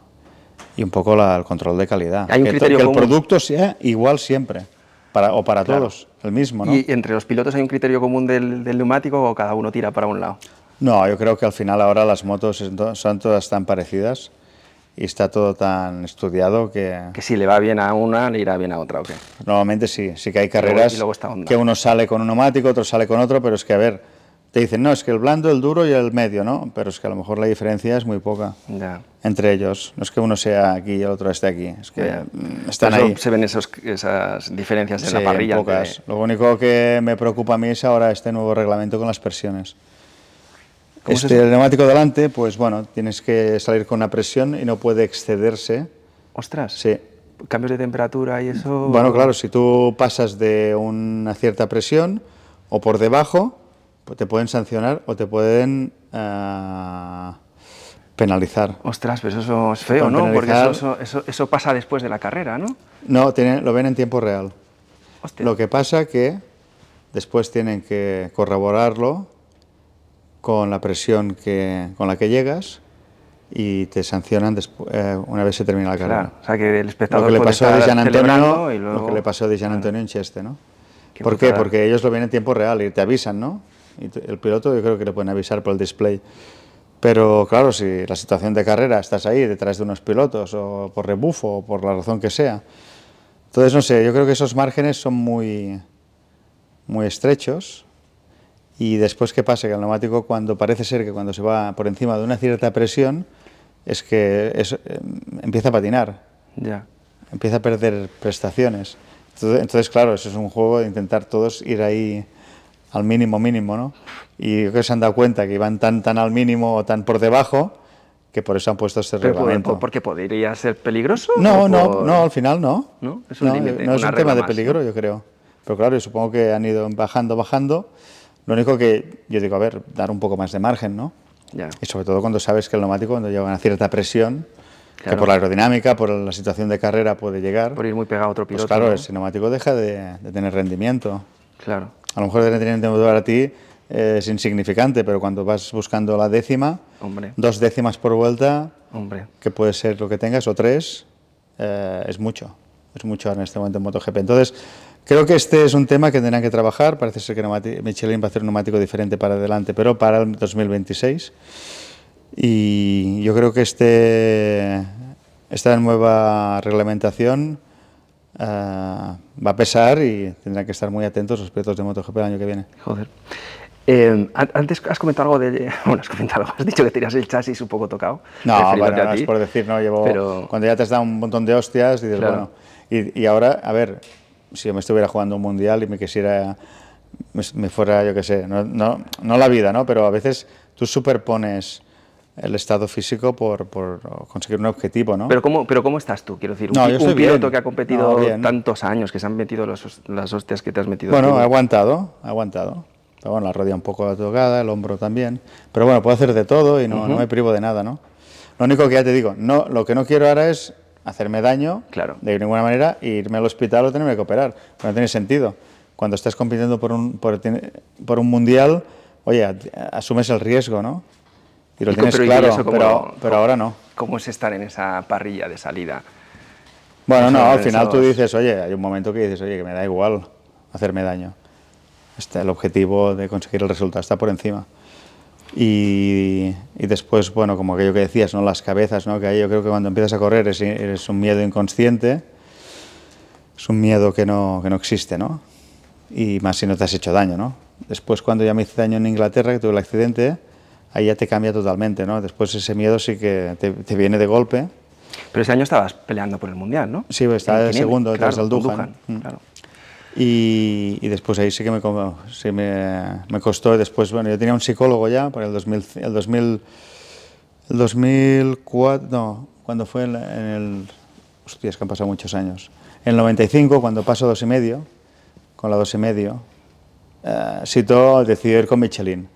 Speaker 2: y un poco el control de calidad. Hay un que, criterio que el producto sea igual siempre, para, o para todos, el mismo. ¿no? ¿Y
Speaker 1: entre los pilotos hay un criterio común del, del neumático o cada uno tira para un lado?
Speaker 2: No, yo creo que al final ahora las motos son todas tan parecidas y está todo tan estudiado que... Que si le va bien a una, le irá bien a otra, ¿o qué? Normalmente sí, sí que hay carreras que uno sale con un neumático, otro sale con otro, pero es que, a ver, te dicen, no, es que el blando, el duro y el medio, ¿no? Pero es que a lo mejor la diferencia es muy poca entre ellos. No es que uno sea aquí y el otro esté aquí, es que mm, están ahí.
Speaker 1: Se ven esas diferencias en la parrilla. Pocas.
Speaker 2: Lo único que me preocupa a mí es ahora este nuevo reglamento con las presiones este, el neumático delante, pues bueno, tienes que salir con una presión y no puede excederse. Ostras. Sí.
Speaker 1: Cambios de temperatura y eso. Bueno, claro,
Speaker 2: si tú pasas de una cierta presión o por debajo, pues te pueden sancionar o te pueden eh, penalizar. Ostras, pero pues eso es feo, ¿no? Porque
Speaker 1: eso, eso, eso, pasa después de la carrera, ¿no?
Speaker 2: No, lo ven en tiempo real. Hostia. Lo que pasa que después tienen que corroborarlo con la presión que, con la que llegas y te sancionan después, eh, una vez se termina la carrera. Claro, o sea que el espectador lo que le pasó a Antonio, lo que le pasó a Dijan Antonio en Cheste, ¿no? ¿Por qué? Porque ellos lo ven en tiempo real y te avisan, ¿no? Y el piloto yo creo que le pueden avisar por el display. Pero claro, si la situación de carrera estás ahí detrás de unos pilotos o por rebufo o por la razón que sea. Entonces, no sé, yo creo que esos márgenes son muy, muy estrechos y después, ¿qué pasa? Que el neumático, cuando parece ser que cuando se va por encima de una cierta presión, es que eh, empieza a patinar. Ya. Empieza a perder prestaciones. Entonces, claro, eso es un juego de intentar todos ir ahí al mínimo mínimo, ¿no? Y creo que se han dado cuenta que iban tan tan al mínimo o tan por debajo que por eso han puesto este reglamento.
Speaker 1: ¿Porque podría ser peligroso? No, no, no,
Speaker 2: al final no.
Speaker 1: No, es un, es un tema de peligro, yo
Speaker 2: creo. Pero claro, yo supongo que han ido bajando, bajando lo único que yo digo, a ver, dar un poco más de margen, ¿no? Y sobre todo cuando sabes que el neumático, cuando lleva una cierta presión, que por la aerodinámica, por la situación de carrera
Speaker 1: puede llegar. Por ir muy pegado a otro pues piloto. Pues claro, el ese
Speaker 2: neumático deja de, tener rendimiento. Claro. A lo mejor de rendimiento para ti eh, es insignificante, pero cuando vas buscando la décima, dos décimas por vuelta, Hombre. que puede ser lo que tengas, o tres, eh, es mucho. Es mucho en este momento en MotoGP. Entonces, Creo que este es un tema que tendrán que trabajar. Parece ser que Michelin va a hacer un neumático diferente para adelante, pero para el 2026. Y yo creo que este, esta nueva reglamentación eh, va a pesar y tendrán que estar muy atentos los pilotos de MotoGP el año que viene. Joder. Eh, antes has comentado algo de. Bueno, has comentado algo, has dicho que tenías el chasis un poco tocado. No, bueno, es por decir, no. Llevo, Cuando ya te has dado un montón de hostias, y dices, bueno. Y, y ahora, a ver, si yo me estuviera jugando un mundial y me quisiera, me fuera, yo qué sé, no, no, no la vida, ¿no? Pero a veces tú superpones el estado físico por, por, conseguir un objetivo, ¿no? Pero
Speaker 1: ¿cómo, pero cómo estás tú? Quiero decir, un, no, piloto que ha competido tantos años, que se han metido las hostias que te has metido. Bueno, he
Speaker 2: aguantado, he aguantado. bueno, la rodilla un poco tocada, el hombro también. Pero bueno, puedo hacer de todo y no, no me privo de nada, ¿no? Lo único que ya te digo, no, lo que no quiero ahora es hacerme daño claro. de ninguna manera irme al hospital o tenerme que operar. no tiene sentido. Cuando estás compitiendo por un, por, un mundial, oye, asumes el riesgo, ¿no? Y lo tienes pero claro, pero, pero, ahora no.
Speaker 1: ¿Cómo es estar en esa parrilla de salida? Bueno, no, al final tú dices,
Speaker 2: oye, hay un momento que dices, oye, que me da igual hacerme daño. Este, el objetivo de conseguir el resultado está por encima. Y, después, bueno, como aquello que decías, ¿no? las cabezas, ¿no? que ahí yo creo que cuando empiezas a correr es, un miedo inconsciente, es un miedo que no, que no existe, ¿no? y más si no te has hecho daño. ¿no? Después cuando ya me hice daño en Inglaterra, que tuve el accidente, ahí ya te cambia totalmente, ¿no? después ese miedo sí que te, viene de golpe.
Speaker 1: Pero ese año estabas peleando por el Mundial, ¿no?
Speaker 2: Sí, pues, estaba el segundo, detrás del el mm. claro. Y, después ahí sí que me, costó. Después, bueno, yo tenía un psicólogo ya para el, el, 2004, no, cuando fue en, el. Hostia, es que han pasado muchos años. En el 95, cuando paso dos y medio, con la dos y medio, eh, citó decidir con Michelin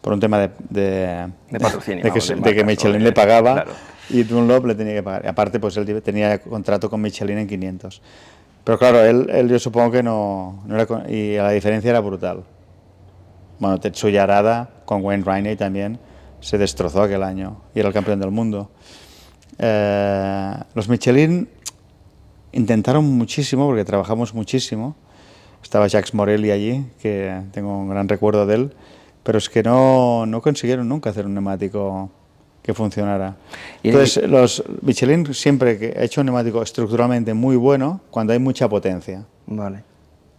Speaker 2: por un tema de, de, patrocinio. De que, Michelin le pagaba y Dunlop le tenía que pagar. aparte, pues él tenía contrato con Michelin en 500. Pero claro, él, yo supongo que no, no era y la diferencia era brutal. Bueno, Tetsuya Arada con Wayne Riney también se destrozó aquel año y era el campeón del mundo. Eh, los Michelin intentaron muchísimo porque trabajamos muchísimo. Estaba Jacques Morelli allí, que tengo un gran recuerdo de él, pero es que no, no consiguieron nunca hacer un neumático que funcionara. Entonces, los Michelin siempre que ha hecho un neumático estructuralmente muy bueno cuando hay mucha potencia. Vale.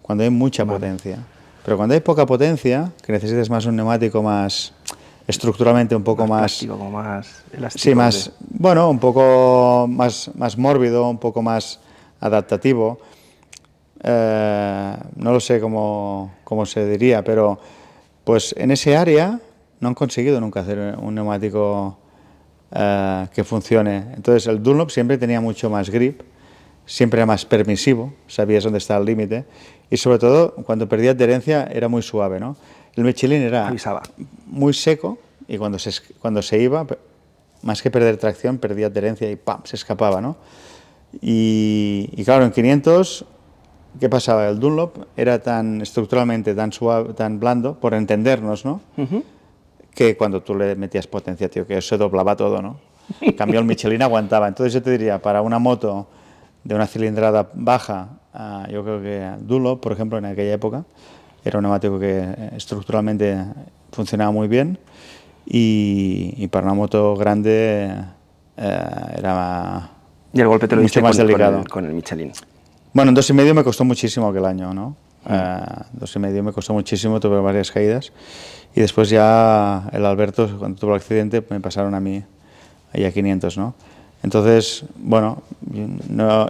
Speaker 2: Cuando hay mucha potencia. Pero cuando hay poca potencia, que necesites más un neumático más estructuralmente un poco más, más más
Speaker 1: elástico, sí más
Speaker 2: bueno un poco más más mórbido un poco más adaptativo eh, no lo sé cómo, cómo se diría pero pues en ese área no han conseguido nunca hacer un neumático eh, que funcione. Entonces el Dunlop siempre tenía mucho más grip, siempre era más permisivo, sabías dónde estaba el límite y sobre todo cuando perdía adherencia era muy suave. ¿no? El Michelin era muy seco y cuando se, cuando se iba, más que perder tracción, perdía adherencia y ¡pam! se escapaba. ¿no? Y, claro, en 500 ¿Qué pasaba? El Dunlop era tan estructuralmente tan suave, tan blando, por entendernos, ¿no? que cuando tú le metías potencia, tío, que se doblaba todo, ¿no? En el Michelin aguantaba. Entonces yo te diría, para una moto de una cilindrada baja, ah, yo creo que Dulo, por ejemplo, en aquella época, era un neumático que eh, estructuralmente funcionaba muy bien y, para una moto grande eh, era y el golpe te lo mucho más con, Con el,
Speaker 1: con el Michelin.
Speaker 2: Bueno, en dos y medio me costó muchísimo aquel año, ¿no? A eh, y medio me costó muchísimo, tuve varias caídas. Y después ya el Alberto, cuando tuvo el accidente, me pasaron a mí a 500, ¿no? Entonces, bueno,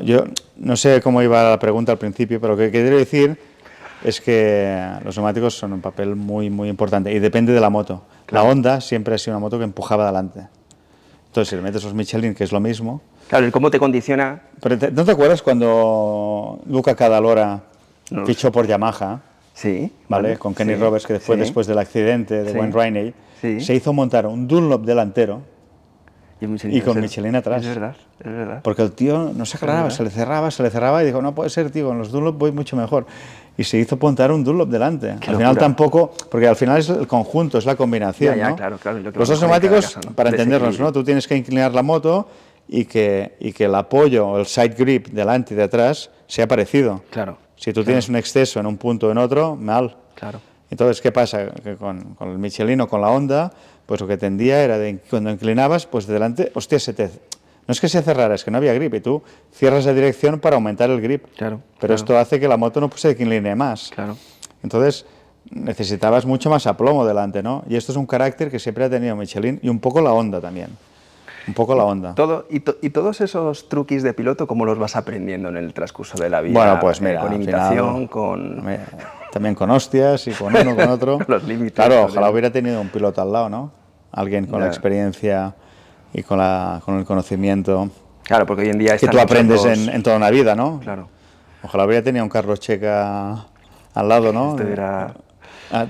Speaker 2: yo no sé cómo iba la pregunta al principio, pero lo que quiero decir es que los neumáticos son un papel muy, muy importante y depende de la moto. La Honda siempre ha sido una moto que empujaba adelante. Entonces, si le metes los Michelin, que es lo mismo...
Speaker 1: Claro, cómo te condiciona...
Speaker 2: ¿No te acuerdas cuando Luca Cadalora fichó por Yamaha. Sí. ¿Vale? Con Kenny Roberts, que después, después del accidente de Wayne Rainey, se hizo montar un Dunlop delantero y, con Michelin atrás. Es verdad, Porque el tío no se aclaraba, se le cerraba, se le cerraba y dijo, no puede ser, tío, con los Dunlop voy mucho mejor. Y se hizo montar un Dunlop delante. al final tampoco, porque al final es el conjunto, es la combinación.
Speaker 1: los dos neumáticos, para entendernos, ¿no?
Speaker 2: tú tienes que inclinar la moto y que, y que el apoyo, el side grip delante y de atrás sea parecido. Claro. Si tú tienes un exceso en un punto o en otro, mal. Claro. Entonces, ¿qué pasa? Que con, el Michelin o con la Honda, pues lo que tendía era de cuando inclinabas, pues delante, hostia, se te, no es que se cerrara, es que no había grip y tú cierras la dirección para aumentar el grip. Claro. Pero esto hace que la moto no se incline más. Claro. Entonces necesitabas mucho más aplomo delante, ¿no? Y esto es un carácter que siempre ha tenido Michelin y un poco la Honda
Speaker 1: también. Un poco la onda. Todo, y, todos esos truquis de piloto, ¿cómo los vas aprendiendo en el transcurso de la vida? Bueno, pues mira. Eh, con imitación, final, con.
Speaker 2: también con hostias y con uno, con otro. los límites. Claro, ojalá hubiera tenido un piloto al lado, ¿no? Alguien con la experiencia y con, la, con el conocimiento.
Speaker 1: Claro, porque hoy en día que tú aprendes en, toda
Speaker 2: una vida, ¿no? Claro. Ojalá hubiera tenido un Carlos Checa al lado, ¿no? Este ah,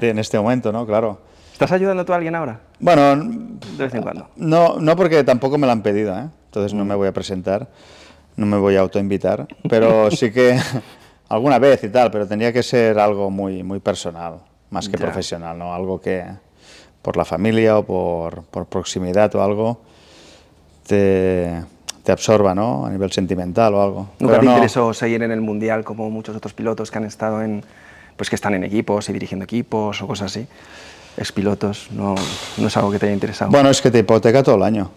Speaker 2: en este momento, ¿no? Claro. ¿Estás ayudando tú a alguien ahora? Bueno, de vez en cuando. No, no porque tampoco me lo han pedido, ¿eh? entonces no me voy a presentar, no me voy a autoinvitar, pero sí que alguna vez y tal, pero tendría que ser algo muy, muy personal, más que profesional, ¿no? Algo que por la familia o por, proximidad o algo te, absorba, ¿no? A nivel sentimental o algo. ¿Nunca te no... interesó
Speaker 1: seguir en el Mundial como muchos otros pilotos que han estado en, pues que están en equipos y dirigiendo equipos o cosas así? expilotos, no, no es algo que te haya interesado. Bueno, es
Speaker 2: que te hipoteca todo el año.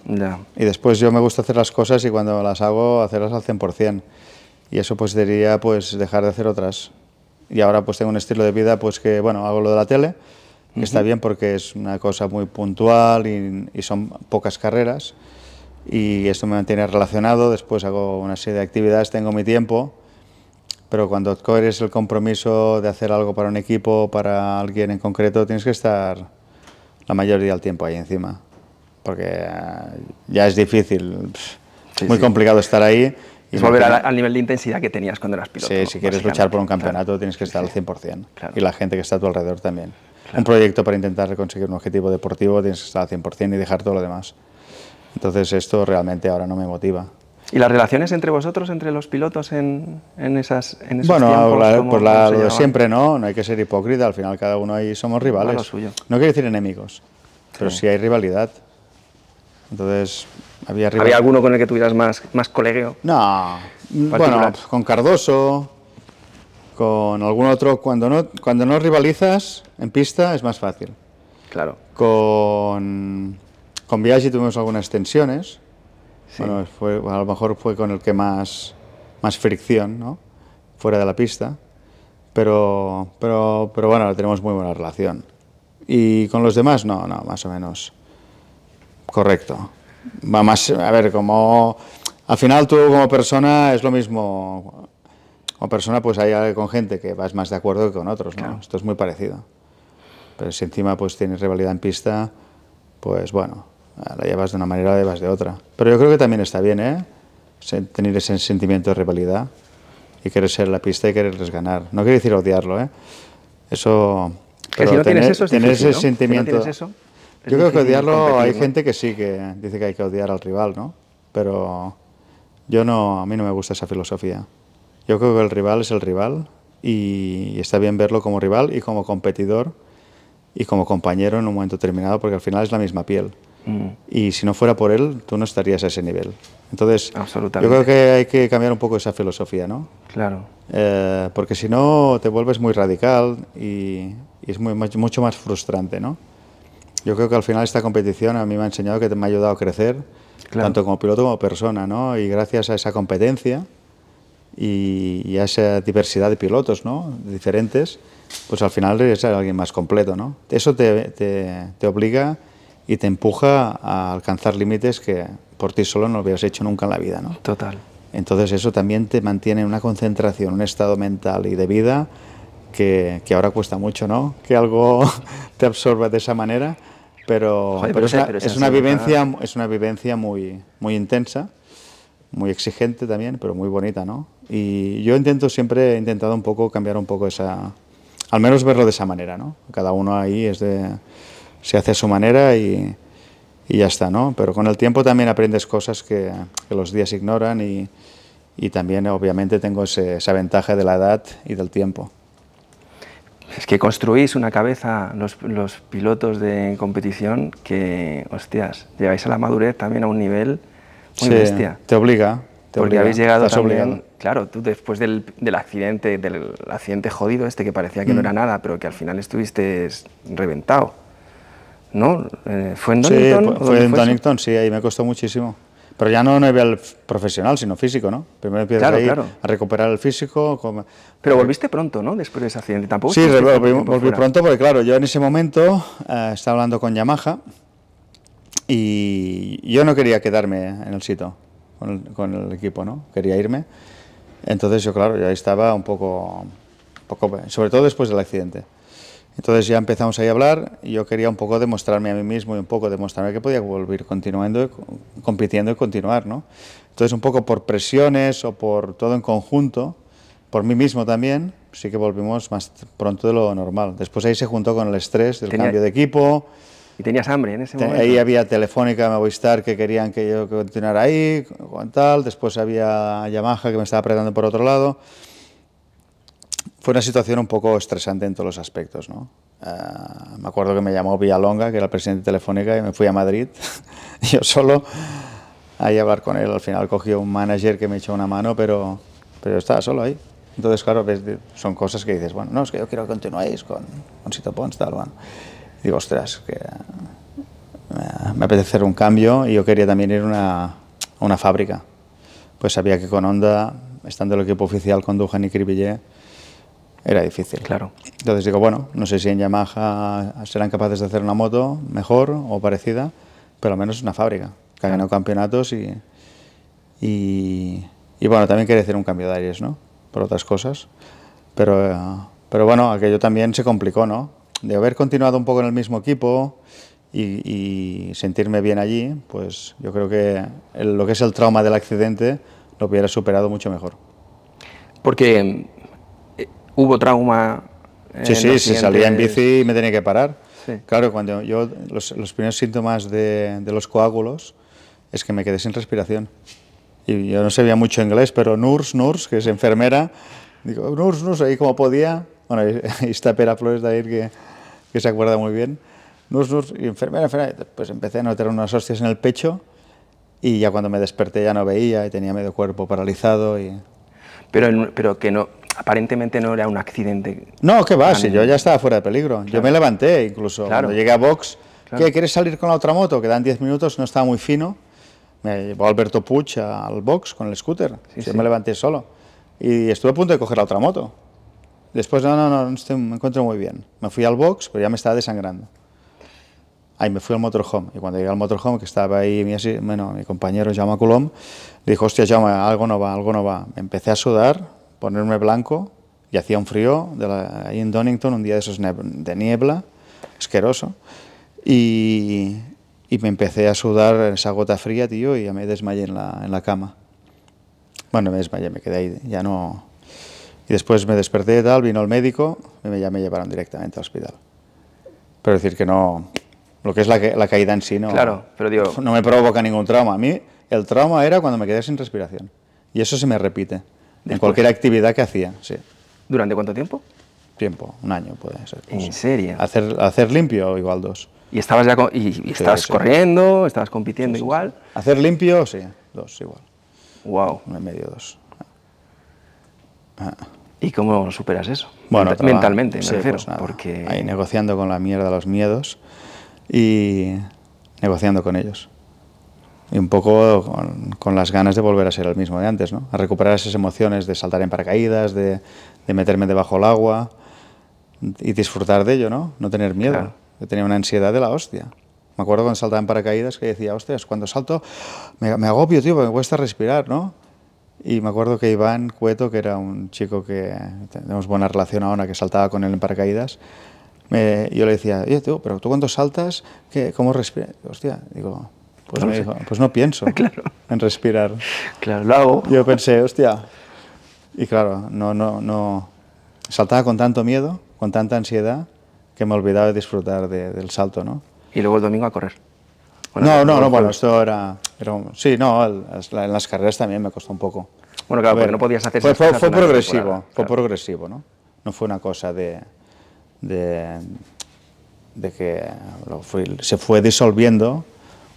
Speaker 2: Y después yo me gusta hacer las cosas y cuando las hago, hacerlas al 100%. Y eso pues diría pues dejar de hacer otras. Y ahora pues tengo un estilo de vida pues que, bueno, hago lo de la tele, que está bien porque es una cosa muy puntual y, y son pocas carreras. Y esto me mantiene relacionado, después hago una serie de actividades, tengo mi tiempo pero cuando eres el compromiso de hacer algo para un equipo, para alguien en concreto, tienes que estar la mayoría del tiempo ahí encima, porque eh, ya es difícil, muy complicado estar ahí. Y es volver al, nivel de intensidad que tenías cuando eras piloto. Sí, si quieres luchar por un campeonato tienes que estar al 100%, y la gente que está a tu alrededor también. Un proyecto para intentar conseguir un objetivo deportivo tienes que estar al 100% y dejar todo lo demás. Entonces esto realmente ahora no me motiva.
Speaker 1: ¿Y las relaciones entre vosotros, entre los pilotos en, esas en esos Bueno, tiempos, siempre,
Speaker 2: ¿no? No hay que ser hipócrita, al final cada uno ahí somos rivales. No quiere decir enemigos, pero sí. hay rivalidad. Entonces, había rivalidad. ¿Había alguno
Speaker 1: con el que tuvieras más, más colegio? No, bueno,
Speaker 2: con Cardoso, con algún otro. Cuando no, cuando no rivalizas en pista es más fácil. Claro. Con, con Viaggi tuvimos algunas tensiones bueno, fue, a lo mejor fue con el que más, más fricción, ¿no? Fuera de la pista. Pero, pero, pero bueno, tenemos muy buena relación. Y con los demás, no, no, más o menos. Correcto. Va más, a ver, como al final tú como persona es lo mismo. Como persona, pues hay con gente que vas más de acuerdo que con otros, ¿no? Esto es muy parecido. Pero si encima pues tienes rivalidad en pista, pues bueno, Ah, la llevas de una manera, la llevas de otra. Pero yo creo que también está bien, ¿eh? Tener ese sentimiento de rivalidad y querer ser la pista y quererles ganar. No quiere decir odiarlo, ¿eh? Eso... pero si no tener, tienes eso ese ¿no? sentimiento... eso, yo creo que odiarlo, hay gente que sí, que dice que hay que odiar al rival, ¿no? Pero yo no, a mí no me gusta esa filosofía. Yo creo que el rival es el rival y está bien verlo como rival y como competidor y como compañero en un momento determinado porque al final es la misma piel. Mm. Y si no fuera por él, tú no estarías a ese nivel. Entonces,
Speaker 1: yo creo
Speaker 2: que hay que cambiar un poco esa filosofía, ¿no? Claro. Eh, porque si no, te vuelves muy radical y, es mucho más frustrante, ¿no? Yo creo que al final esta competición a mí me ha enseñado que me ha ayudado a crecer, tanto como piloto como persona, ¿no? Y gracias a esa competencia y, a esa diversidad de pilotos, ¿no? Diferentes, pues al final eres alguien más completo, ¿no? Eso te, te obliga y te empuja a alcanzar límites que por ti solo no hubieras hecho nunca en la vida. ¿no? Total. Entonces eso también te mantiene una concentración, un estado mental y de vida que, que, ahora cuesta mucho, ¿no? Que algo te absorba de esa manera, pero, es, una, vivencia, es una vivencia muy, muy intensa, muy exigente también, pero muy bonita, ¿no? Y yo intento siempre, he intentado un poco cambiar un poco esa, al menos verlo de esa manera, ¿no? Cada uno ahí es de se hace a su manera y, ya está, ¿no? Pero con el tiempo también aprendes cosas que, los días ignoran y, también obviamente
Speaker 1: tengo esa ventaja de la edad y del tiempo. Es que construís una cabeza los, pilotos de competición que, hostias, llegáis a la madurez también a un nivel muy sí, bestia. Te obliga. Te Porque habéis llegado también, claro, tú después del, accidente, del accidente jodido este que parecía que no mm. era nada, pero que al final estuviste reventado. ¿no? Eh, ¿Fue en Donington? Sí, fue Donington, sí,
Speaker 2: ahí me costó muchísimo. Pero ya no a al profesional, sino físico, ¿no? Primero empiezas ahí a recuperar el
Speaker 1: físico. Pero volviste pronto, ¿no? Después de ese accidente. ¿Tampoco sí, volví, pronto porque,
Speaker 2: claro, yo en ese momento eh, estaba hablando con Yamaha y yo no quería quedarme en el sitio con el, equipo, ¿no? Quería irme. Entonces yo, claro, ya estaba un poco, un poco... Sobre todo después del accidente. Entonces ya empezamos ahí a hablar y yo quería un poco demostrarme a mí mismo y un poco demostrarme que podía volver continuando, compitiendo y continuar, ¿no? Entonces un poco por presiones o por todo en conjunto, por mí mismo también, sí que volvimos más pronto de lo normal. Después ahí se juntó con el estrés del cambio de equipo. ¿Y tenías hambre en ese momento? Ahí había Telefónica, Movistar, que querían que yo continuara ahí, con tal. Después había Yamaha, que me estaba apretando por otro lado. Fue una situación un poco estresante en todos los aspectos. ¿no? Ah, me acuerdo que me llamó Villalonga, que era el presidente de Telefónica, y me fui a Madrid, yo solo, a llevar con él. Al final cogió un manager que me echó una mano, pero, pero estaba solo ahí. Entonces, claro, son cosas que dices, bueno, no, es que yo quiero que continuéis con, con Sito tal, bueno. Y digo, ostras, que me apetece hacer un cambio y yo quería también ir a una, fábrica. Pues sabía que con Honda, estando el equipo oficial con Dujan y era difícil. Claro. Entonces digo, bueno, no sé si en Yamaha serán capaces de hacer una moto mejor o parecida, pero al menos una fábrica, que ha ganado campeonatos y, y, bueno, también quiere hacer un cambio de aires, ¿no? Por otras cosas. Pero, pero bueno, aquello también se complicó, ¿no? De haber continuado un poco en el mismo equipo y, sentirme bien allí, pues yo creo que lo que es el trauma del accidente lo hubiera superado mucho mejor.
Speaker 1: Porque hubo trauma. Eh, sí, sí, si salía en bici
Speaker 2: y me tenía que parar. Claro, cuando yo, los, primeros síntomas de, los coágulos es que me quedé sin respiración. Y yo no sabía mucho inglés, pero Nurs, Nurs, que es enfermera, digo, Nurs, Nurs, ahí como podía. Bueno, ahí está Pera Flores de ahí que, que se acuerda muy bien. Nurs, Nurs, y enfermera, enfermera. Pues empecé a notar unas hostias en el pecho y ya cuando me desperté ya no veía y tenía medio cuerpo paralizado. Y...
Speaker 1: Pero, pero que no, aparentemente no era un accidente. No, que va, si yo ya estaba fuera de peligro. Yo me levanté incluso. Cuando llegué a box
Speaker 2: ¿qué, ¿quieres salir con la otra moto? Quedan 10 minutos, no estaba muy fino. Me llevó Alberto Puch al box con el scooter. yo me levanté solo. Y estuve a punto de coger la otra moto. Después, no, no, no, me encuentro muy bien. Me fui al box, pero ya me estaba desangrando. Ahí me fui al motorhome. Y cuando llegué al motorhome, que estaba ahí mi, bueno, mi compañero Jaume Coulomb, dijo, hostia, Jaume, algo no va, algo no va. empecé a sudar, ponerme blanco y hacía un frío de ahí en Donington, un día de esos de niebla, asqueroso, y, y, me empecé a sudar en esa gota fría, tío, y ya me desmayé en la, en la cama. Bueno, me desmayé, me quedé ahí, ya no... Y después me desperté y tal, vino el médico, y ya me llevaron directamente al hospital. Pero decir que no... Lo que es la, la caída en sí no, claro,
Speaker 1: pero digo... no me provoca
Speaker 2: ningún trauma. A mí el trauma era cuando me quedé sin respiración. Y eso se me repite. En cualquier actividad que hacía, sí. ¿Durante cuánto tiempo? Tiempo, un año puede ser. ¿En serio? Hacer, hacer limpio igual dos. ¿Y estabas, ya y,
Speaker 1: corriendo, estabas compitiendo igual? Hacer limpio, sí, dos igual.
Speaker 2: Wow. Un medio, dos.
Speaker 1: Ah. ¿Y cómo superas eso? Bueno, mentalmente, me pues refiero. porque...
Speaker 2: Ahí negociando con la mierda los miedos y negociando con ellos y un poco con, las ganas de volver a ser el mismo de antes, ¿no? a recuperar esas emociones de saltar en paracaídas, de, meterme debajo del agua y disfrutar de ello, no, no tener miedo. Yo tenía una ansiedad de la hostia. Me acuerdo cuando saltaba en paracaídas que decía, hostias, cuando salto me, agobio, tío, me cuesta respirar, ¿no? Y me acuerdo que Iván Cueto, que era un chico que tenemos buena relación ahora, que saltaba con él en paracaídas, yo le decía, oye, tío, pero tú cuando saltas, ¿qué, ¿cómo respiras? Hostia, digo, pues, no me dijo, pues no pienso claro. en respirar. Claro, lo hago. Yo pensé, hostia. Y claro, no, no, no. Saltaba con tanto miedo, con tanta ansiedad, que me olvidaba de disfrutar del salto, ¿no? Y luego el domingo a correr. no, no, no, bueno, esto era, sí, no, en las carreras también me costó un poco.
Speaker 1: Bueno, claro, ver, porque no podías hacer Fue, fue, progresivo, fue
Speaker 2: progresivo, ¿no? No fue una cosa de, de, de que se fue disolviendo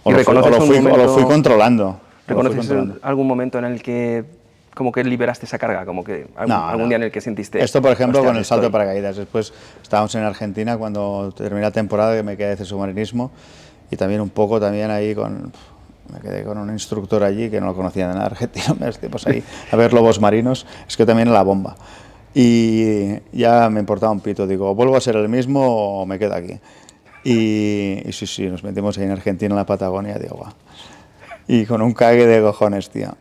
Speaker 2: o, lo, fui, lo, fui, controlando. ¿Reconoces
Speaker 1: algún momento en el que como que liberaste esa carga, como que algún, algún día en el que sentiste... Esto, por ejemplo, con el salto de
Speaker 2: paracaídas. Después estábamos en Argentina cuando terminé la temporada que me quedé de submarinismo y también un poco también ahí con... Me quedé con un instructor allí que no lo conocía de nada argentino, me pues, ahí a ver lobos marinos, es que también la bomba. Y ya me importaba un pito, digo, vuelvo a ser el mismo o me quedo aquí. Y, y, sí, sí, nos metimos ahí en Argentina, en la Patagonia, de agua. Y con un cague de cojones, tío.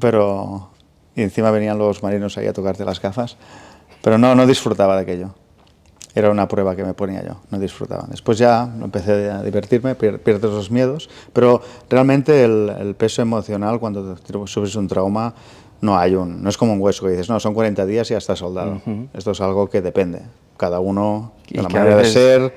Speaker 2: Pero. Y encima venían los marinos ahí a tocarte las gafas. Pero no, no disfrutaba de aquello. Era una prueba que me ponía yo, no disfrutaba. Después ya empecé a divertirme, pierdes los miedos, pero realmente el, peso emocional cuando sufres un trauma no hay un, no es como un hueso que dices, no, son 40 días y ya está soldado. Esto es algo que depende. Cada uno, de la manera de ser.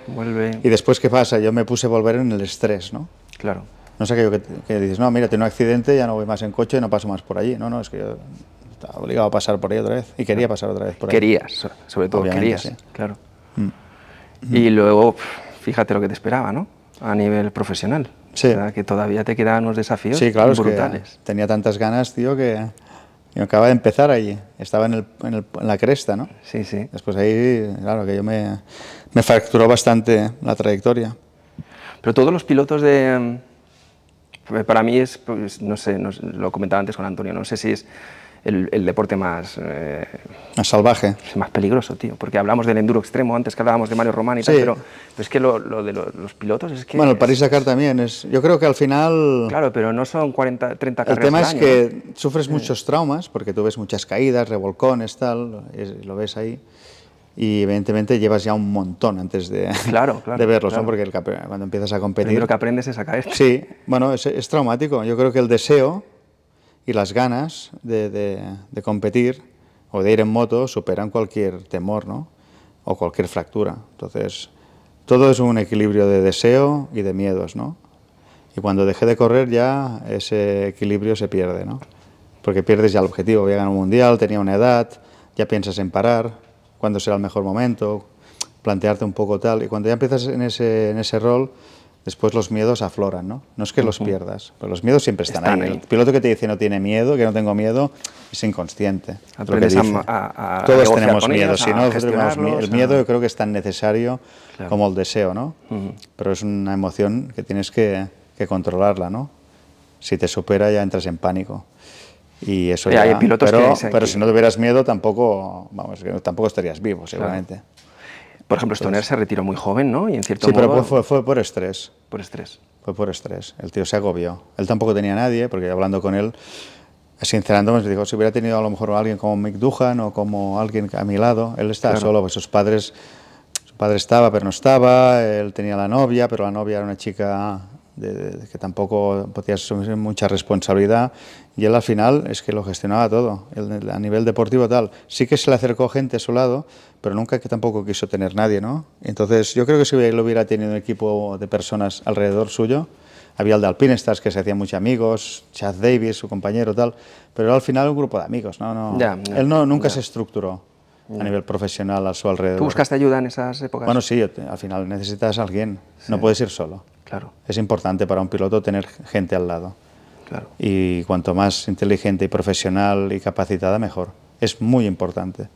Speaker 2: Y después, ¿qué pasa? Yo me puse a volver en el estrés, ¿no? Claro. No sé qué que, que dices, no, mira, tengo un accidente, ya no voy más en coche no paso más por allí. No, no, es que yo estaba obligado a pasar por ahí
Speaker 1: otra vez. Y quería pasar otra vez por ahí. Querías, sobre todo querías. Claro. Mm. Y mm. luego, fíjate lo que te esperaba, ¿no? A nivel profesional. Sí. que todavía te quedaban unos desafíos sí, claro, brutales. tenía tantas ganas, tío, que y acaba de empezar allí, estaba
Speaker 2: en, el, la cresta, ¿no? Sí, sí. Después ahí, claro, que yo me, me fracturó bastante la
Speaker 1: trayectoria. Pero todos los pilotos de... Eh, para mí es, pues, no sé, lo comentaba antes con Antonio, no sé si es el, deporte más... Eh, más salvaje. Más peligroso, tío, porque hablamos del enduro extremo antes que hablábamos de Mario Román y tal, pero, es que lo, de los, pilotos es que... Bueno, el parís sacar también es... Yo creo que al final... Claro, pero no son 40, 30 carreras El tema es que
Speaker 2: sufres muchos traumas, porque tú ves muchas caídas, revolcones, tal, lo ves ahí y evidentemente llevas ya un montón antes de,
Speaker 1: claro, de verlos, porque
Speaker 2: cuando empiezas a competir... Lo que aprendes es a caer. Sí, bueno, es, es, traumático. Yo creo que el deseo y las ganas de, de, competir o de ir en moto superan cualquier temor ¿no? o cualquier fractura. Entonces, todo es un equilibrio de deseo y de miedos. ¿no? Y cuando dejé de correr ya ese equilibrio se pierde, ¿no? porque pierdes ya el objetivo. Voy a ganar un mundial, tenía una edad, ya piensas en parar, cuándo será el mejor momento, plantearte un poco tal. Y cuando ya empiezas en ese, en ese rol, después los miedos afloran, ¿no? No es que los pierdas, pero los miedos siempre están, ahí. El piloto que te dice no tiene miedo, que no tengo miedo, es inconsciente. Todos tenemos miedo, si no, miedo. el miedo yo creo que es tan necesario como el deseo, ¿no? Pero es una emoción que tienes que, controlarla, ¿no? Si te supera ya entras en pánico. Y eso ya, pero, si no tuvieras miedo tampoco, tampoco estarías vivo, seguramente. Por ejemplo, Stoner se retiró muy joven, ¿no?
Speaker 1: Y en cierto sí, pero fue,
Speaker 2: por estrés. Por estrés. Fue por estrés. El tío se agobió. Él tampoco tenía nadie, porque hablando con él, sincerándome, pues me dijo, si hubiera tenido a lo mejor alguien como Mick Duhan o como alguien a mi lado, él estaba solo, pues sus padres... Su padre estaba, pero no estaba, él tenía la novia, pero la novia era una chica que tampoco podía asumir mucha responsabilidad y él al final es que lo gestionaba todo, a nivel deportivo tal. Sí que se le acercó gente a su lado, pero nunca que tampoco quiso tener nadie, ¿no? Entonces yo creo que si él hubiera tenido un equipo de personas alrededor suyo, había el de Alpinistas que se hacían muchos amigos, Chad Davis, su compañero, tal, pero al final un grupo de amigos, ¿no? él no, nunca se estructuró a nivel profesional a su alrededor. ¿Tú buscaste
Speaker 1: ayuda en esas épocas? Bueno, sí,
Speaker 2: al final necesitas a alguien, no puedes ir solo. Claro. Es importante para un piloto tener gente al lado. Claro. Y cuanto más inteligente y profesional y capacitada, mejor. Es muy importante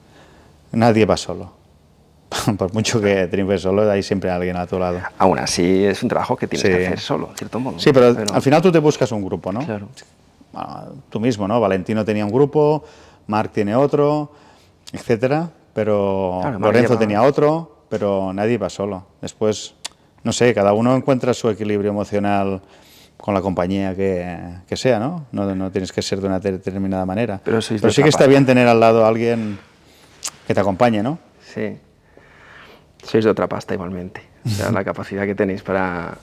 Speaker 2: nadie va solo. Por mucho que triunfes solo, hay siempre
Speaker 1: alguien a tu lado. Aún así, es un trabajo que tienes que hacer solo, cierto modo. Sí, pero, al final
Speaker 2: tú te buscas un grupo, ¿no? Claro. Ah, tú mismo, ¿no? Valentino tenía un grupo, Marc tiene otro, etcétera, pero Lorenzo tenía otro, pero nadie va solo. Después, no sé, cada uno encuentra su equilibrio emocional con la compañía que, sea, ¿no? ¿no? ¿no? tienes que ser de una determinada manera. Pero, pero sí que está bien tener al lado a
Speaker 1: alguien que te acompañe, ¿no? Sí. Sois de otra pasta igualmente. O sea, la capacidad que tenéis para,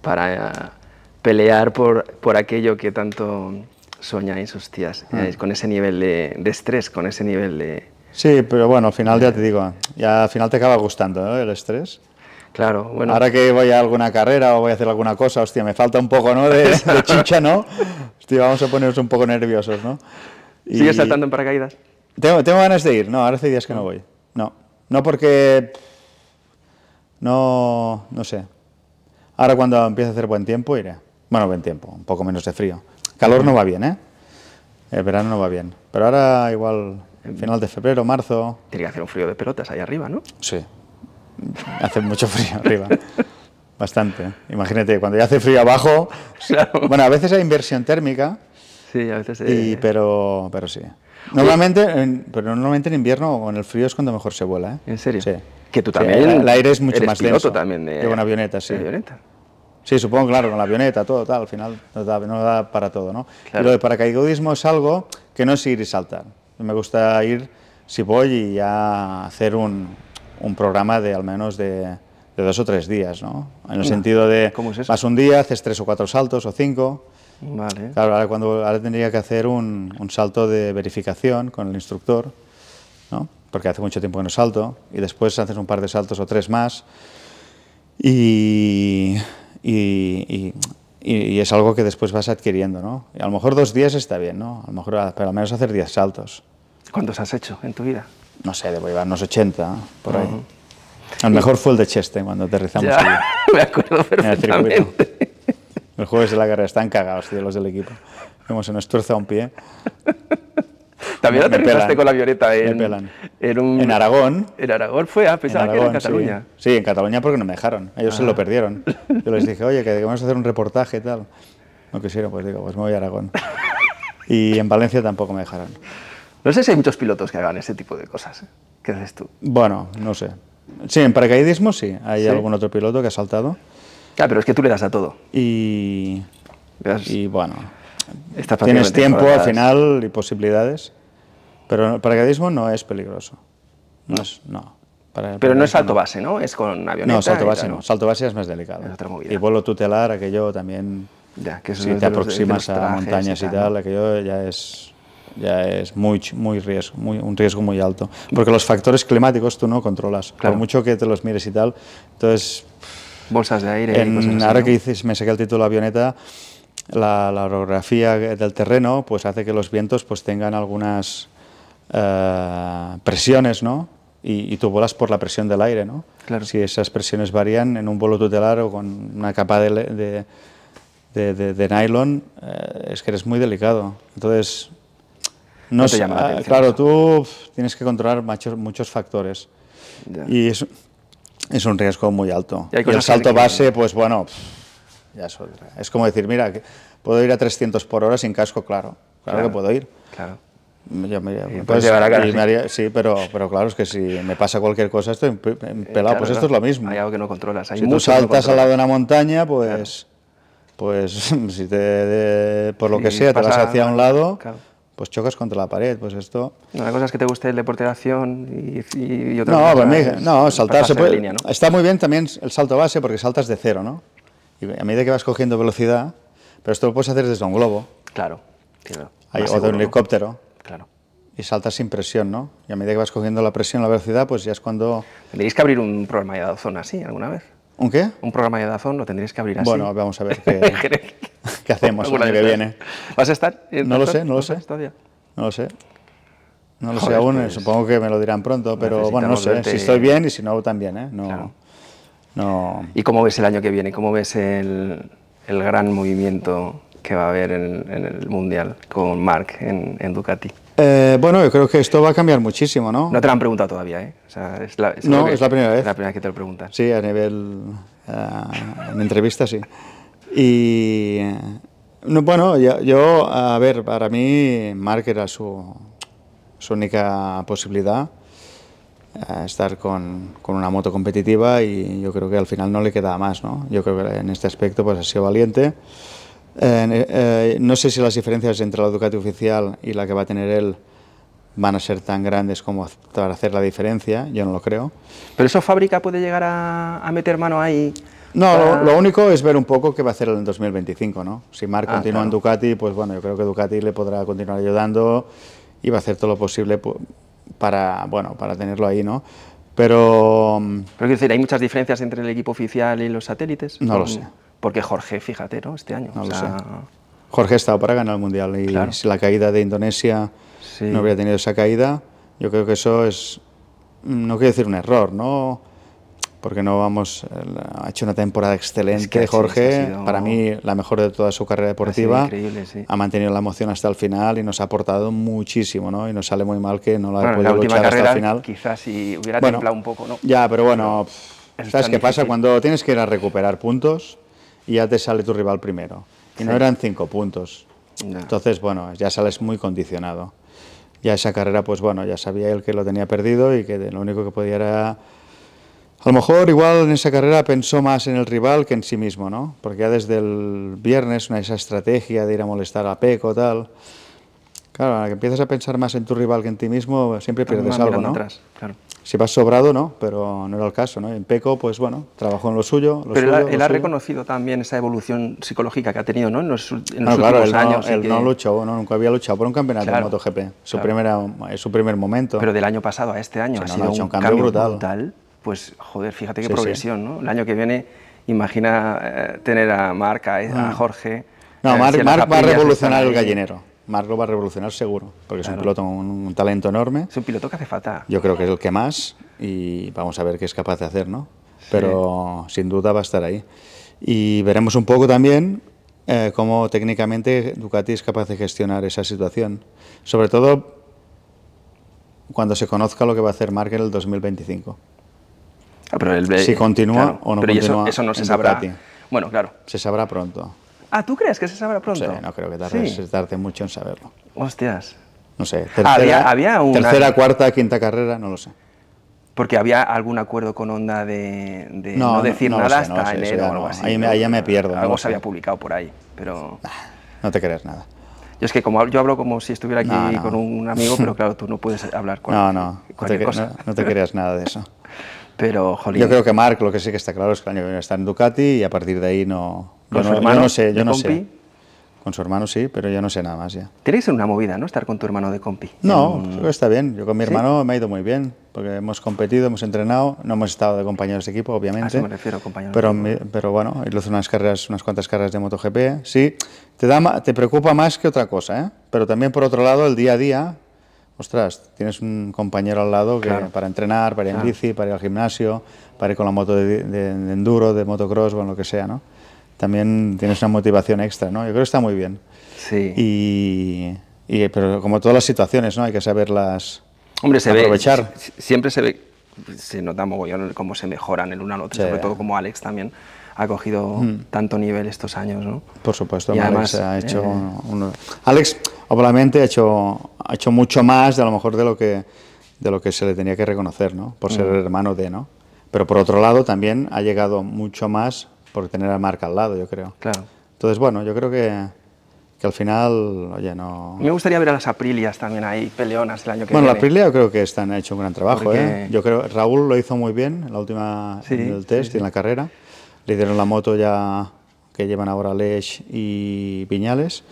Speaker 1: para eh, pelear por, por aquello que tanto soñáis, hostias, tías, ah. eh, con ese nivel de, estrés, con ese nivel de...
Speaker 2: Sí, pero bueno, al final ya te digo,
Speaker 1: ya al final te acaba gustando ¿no? el estrés.
Speaker 2: Claro, bueno. Ahora que voy a alguna carrera o voy a hacer alguna cosa, hostia, me falta un poco, ¿no? De, de chicha, ¿no? Hostia, vamos a ponernos un poco nerviosos, ¿no?
Speaker 1: Y... ¿Sigues saltando en paracaídas?
Speaker 2: Tengo, ganas de ir, no, ahora hace días que no voy. No, no porque... No, no sé. Ahora cuando empiece a hacer buen tiempo iré. Bueno, buen tiempo, un poco menos de frío. Calor no va bien, ¿eh? El verano no va bien. Pero ahora igual, final de febrero, marzo...
Speaker 1: Tiene que hacer un frío de pelotas ahí arriba, ¿no?
Speaker 2: Sí. Hace mucho frío arriba. Bastante. Imagínate, cuando ya hace frío abajo... Bueno, a veces hay inversión térmica.
Speaker 1: Sí, a veces... Y, eh.
Speaker 2: pero, pero sí. Normalmente, en, pero normalmente en invierno o en el frío es cuando mejor se vuela. ¿eh? ¿En serio? Sí. Que tú también. el, aire es mucho eres más piloto
Speaker 1: también. De, avioneta,
Speaker 2: sí. Avioneta. Sí, supongo, claro, con la avioneta, todo, tal, al final no da, para todo, ¿no? Claro. Y lo de paracaidismo es algo que no es ir y saltar. Me gusta ir, si voy, y ya hacer un, programa de al menos de, dos o tres días, ¿no? En el sentido de, ¿Cómo es eso? vas un día, haces tres o cuatro saltos o cinco, Claro, ahora, cuando, ahora tendría que hacer un, un salto de verificación con el instructor, ¿no? porque hace mucho tiempo que no salto, y después haces un par de saltos o tres más, y, y, y, es algo que después vas adquiriendo. ¿no? a lo mejor dos días está bien, ¿no? lo mejor, pero al menos hacer diez saltos. ¿Cuántos has hecho en tu vida? No sé, debo llevar unos 80, por ahí. A lo mejor fue el de Cheste cuando aterrizamos.
Speaker 1: me acuerdo perfectamente.
Speaker 2: Los jueves de la carrera están cagados, tío, los del equipo. Vemos se nos tuerza un pie.
Speaker 1: También me, aterrizaste con la Violeta en,
Speaker 2: en, un, Aragón.
Speaker 1: En Aragón fue, a ah, pensaba de que era en Cataluña.
Speaker 2: Sí. en Cataluña porque no me dejaron, ellos se lo ah. perdieron. Yo les dije, oye, que vamos a hacer un reportaje y tal. No quisieron, pues digo, pues me voy a Aragón. Y en Valencia tampoco me dejaron. No sé si hay muchos pilotos que hagan ese tipo de cosas. ¿eh? ¿Qué haces tú? Bueno, no sé. Sí, en paracaidismo sí, hay algún otro piloto que ha saltado. Claro, pero es que tú le das a todo. Y, y bueno, tienes tiempo al final y posibilidades, pero el paracaidismo no es peligroso. No, es, no. pero no es salto
Speaker 1: base, ¿no? Es con avioneta. No, salto base no. Salto base es más
Speaker 2: delicado. Y vuelo tutelar, aquello también... Ya, que si te aproximas a montañas y tal, aquello ya es ya es muy, muy riesgo, muy, un riesgo muy alto. Porque los factores climáticos tú no controlas, por mucho que te los mires y tal. Entonces, Bolsas de aire. y cosas así, ahora que dices, me saqué el título avioneta, la, orografía del terreno pues hace que los vientos pues tengan algunas eh, presiones, ¿no? Y, tú volas por la presión del aire, ¿no? Claro. Si esas presiones varían en un vuelo tutelar o con una capa de, de, nylon, eh, es que eres muy delicado. Entonces, no, llama ah, Claro, tú tienes que controlar muchos, muchos factores. Y eso es un riesgo muy alto. Y, el salto base, pues bueno, ya es Es como decir, mira, puedo ir a 300 por hora sin casco, claro, claro, que puedo ir. Claro. Mm, me, pues, a sí, pero, pero claro, es que si me pasa cualquier cosa, estoy eh, pelado. pues esto es lo mismo. Hay algo que no controlas. si tú saltas al lado de una montaña, pues, pues si te, por lo que sea, te vas hacia un lado, pues chocas contra la pared, pues esto...
Speaker 1: Una cosa es que te guste el deporte de acción y, otra no, No, saltar
Speaker 2: Está muy bien también el salto base porque saltas de cero, ¿no? Y a medida que vas cogiendo velocidad, pero esto lo puedes hacer desde un globo. Claro, o de un helicóptero. Claro. Y saltas sin presión, ¿no? Y a medida que vas cogiendo la presión, la velocidad, pues ya es cuando... tendrías que abrir un programa de zona así alguna vez.
Speaker 1: ¿Un qué? Un programa de Dazón lo tendrías que abrir así. Bueno, vamos a ver qué, hacemos el año que viene. ¿Vas a estar? No lo sé, no lo sé. No lo sé. No lo sé aún, pues
Speaker 2: supongo que me lo dirán pronto, pero bueno, no sé, si estoy bien
Speaker 1: y si no también, ¿eh? No, no... ¿Y cómo ves el año que viene? ¿Cómo ves el, gran movimiento que va a haber en, el Mundial con Marc en Ducati?
Speaker 2: Eh, bueno, yo creo que esto va a cambiar
Speaker 1: muchísimo, ¿no? No te lo han preguntado todavía, ¿eh? es la, no, es la primera vez. Es la primera vez que te lo preguntan. Sí, a nivel...
Speaker 2: Uh, en entrevista, sí. Y... Eh, bueno, yo, a ver, para mí Mark era su, su única posibilidad, estar con, con, una moto competitiva y yo creo que al final no le queda más, ¿no? Yo creo que en este aspecto pues ha sido valiente. Eh, eh, no sé si las diferencias entre la Ducati oficial y la que va a tener él van a ser tan grandes como para hacer la diferencia, yo no lo creo. ¿Pero eso fábrica puede llegar a, meter mano ahí?
Speaker 1: No, lo,
Speaker 2: único es ver un poco qué va a hacer en 2025, ¿no? Si Marc ah, continúa en Ducati, pues bueno, yo creo que Ducati le podrá continuar ayudando y va a hacer todo lo posible
Speaker 1: para, bueno, para tenerlo ahí, ¿no? Pero... Mm, Pero quiero decir, ¿hay muchas diferencias entre el equipo oficial y los satélites? No lo mm. sé. Porque Jorge, fíjate, ¿no? Este año. No o
Speaker 2: Jorge estaba para ganar el Mundial y si la caída de Indonesia no hubiera tenido esa caída, yo creo que eso es, mm, no quiero decir un error, ¿no? Porque no vamos, ha hecho una temporada excelente que, Jorge, para mí la mejor de toda su carrera deportiva, ha, mantenido la emoción hasta el final y nos ha aportado muchísimo, ¿no? Y nos sale muy mal que no la haya podido luchar hasta el final. Quizás si hubiera templado un poco, ¿no? Ya, pero bueno, ¿sabes qué pasa? Cuando tienes que ir a recuperar puntos, y ya te sale tu rival primero. Y no eran cinco puntos. Entonces, bueno, ya sales muy condicionado. Ya esa carrera, pues bueno, ya sabía él que lo tenía perdido y que lo único que podía A lo mejor igual en esa carrera pensó más en el rival que en sí mismo, ¿no? Porque ya desde el viernes una esa estrategia de ir a molestar a Peco, tal... Claro, la que empiezas a pensar más en tu rival que en ti mismo, siempre pierdes algo, ¿no? Si vas sobrado, no, pero no era el caso, ¿no? En Peco, pues bueno, trabajó en lo suyo. pero él, ha
Speaker 1: reconocido también esa evolución psicológica que ha tenido, ¿no? En los, no, últimos años. No, él no
Speaker 2: luchó, no, nunca había luchado por un campeonato en de MotoGP. Su, primera, es su primer momento. Pero del
Speaker 1: año pasado a este año ha sido un, cambio, brutal. Pues, joder, fíjate qué progresión, ¿no? El año que viene, imagina eh, tener a Marca, a, ah. Jorge. No, eh, Marc va a revolucionar el gallinero.
Speaker 2: Marco va a revolucionar seguro, porque es un piloto con un, talento enorme. Es un piloto que hace falta. Yo creo que es el que más y vamos a ver qué es capaz de hacer, ¿no? Pero sin duda va a estar ahí. Y veremos un poco también eh, cómo técnicamente Ducati es capaz de gestionar esa situación. Sobre todo cuando se conozca lo que va a hacer Marco en el 2025.
Speaker 1: Ah, si continúa o no continúa. Eso, no se sabrá. Bueno, claro.
Speaker 2: Se sabrá pronto.
Speaker 1: Ah, ¿tú crees que se sabrá pronto? No, no creo que tardes
Speaker 2: darte mucho en saberlo.
Speaker 1: Hostias.
Speaker 2: No sé. Tercera, había, una... tercera, cuarta,
Speaker 1: quinta carrera, no lo sé. Porque había algún acuerdo con Honda de, no, decir nada hasta enero o algo así. Ahí me, ya me pierdo. Algo se había publicado por ahí, pero... No te creas nada. Yo es que como yo hablo como si estuviera aquí con un amigo, pero claro, tú no puedes hablar con No, no, no, te, no, te creas
Speaker 2: nada de eso. pero, Yo creo que Mark, lo que sí que está claro es que el año que viene está en Ducati y a partir de ahí no, ¿Con su hermano? Yo no sé, Con su hermano sí, pero yo no sé nada más ya. Tiene una movida, ¿no? Estar con tu hermano de compi. No, pues está bien. Yo con mi hermano me ha ido muy bien, porque hemos competido, hemos entrenado, no hemos estado de compañeros de equipo, obviamente. me refiero, compañeros pero, de equipo. Pero bueno, él hizo unas, carreras, unas cuantas carreras de MotoGP. Sí, te, da, te preocupa más que otra cosa, ¿eh? Pero también, por otro lado, el día a día, ostras, tienes un compañero al lado para entrenar, para ir en bici, para ir al gimnasio, para ir con la moto de, enduro, de motocross, o lo que sea, ¿no? también tienes una motivación extra, ¿no? Yo creo que está muy bien. Sí. Y, pero como todas las situaciones, ¿no? Hay que saberlas
Speaker 1: Hombre, se aprovechar. siempre se ve, se nota mogollón cómo se mejoran el uno al otro, sobre todo como Alex también ha cogido mm. tanto nivel estos años, ¿no?
Speaker 2: Por supuesto, Alex eh, ha hecho... Alex, obviamente, ha hecho, mucho más de lo mejor de lo que de lo que se le tenía que reconocer, ¿no? Por mm. ser el hermano de, ¿no? Pero por otro lado, también ha llegado mucho más por tener a marca al lado, yo creo. Claro. Entonces, bueno, yo creo que, que al final, oye, no... Me
Speaker 1: gustaría ver a las Aprilias también ahí, peleonas el año que viene. Bueno, la Aprilia
Speaker 2: yo creo que están, ha hecho un gran trabajo, ¿eh? Yo creo, Raúl lo hizo muy bien en la última, el test y en la carrera. Le dieron la moto ya que llevan ahora Lech y piñales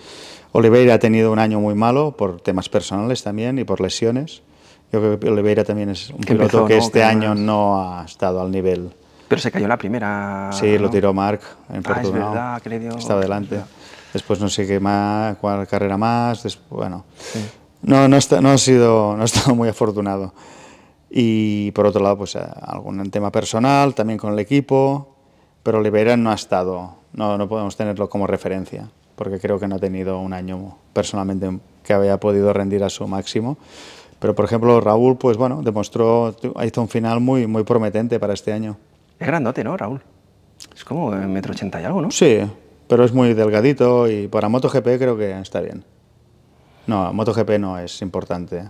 Speaker 2: Oliveira ha tenido un año muy malo por temas personales también y por lesiones. Yo creo que Oliveira también es un piloto que este año no ha estado al nivel pero se cayó
Speaker 1: la primera. Sí, lo tiró
Speaker 2: Mark en ah, es verdad, Estaba delante. Después no sé qué más, cuál carrera más. bueno, no, no, no, ha sido, no estado muy afortunado. Y por otro lado, pues eh, algún tema personal, también con el equipo. Pero Oliveira no ha estado, no, no podemos tenerlo como referencia, porque creo que no ha tenido un año personalmente que había podido rendir a su máximo. Pero por ejemplo, Raúl, pues bueno, demostró, hizo un final muy, muy prometente para este año. Es grandote, ¿no, Raúl? Es como eh, metro ochenta y algo, ¿no? Sí, pero es muy delgadito y para MotoGP creo que está bien. No, MotoGP no es importante.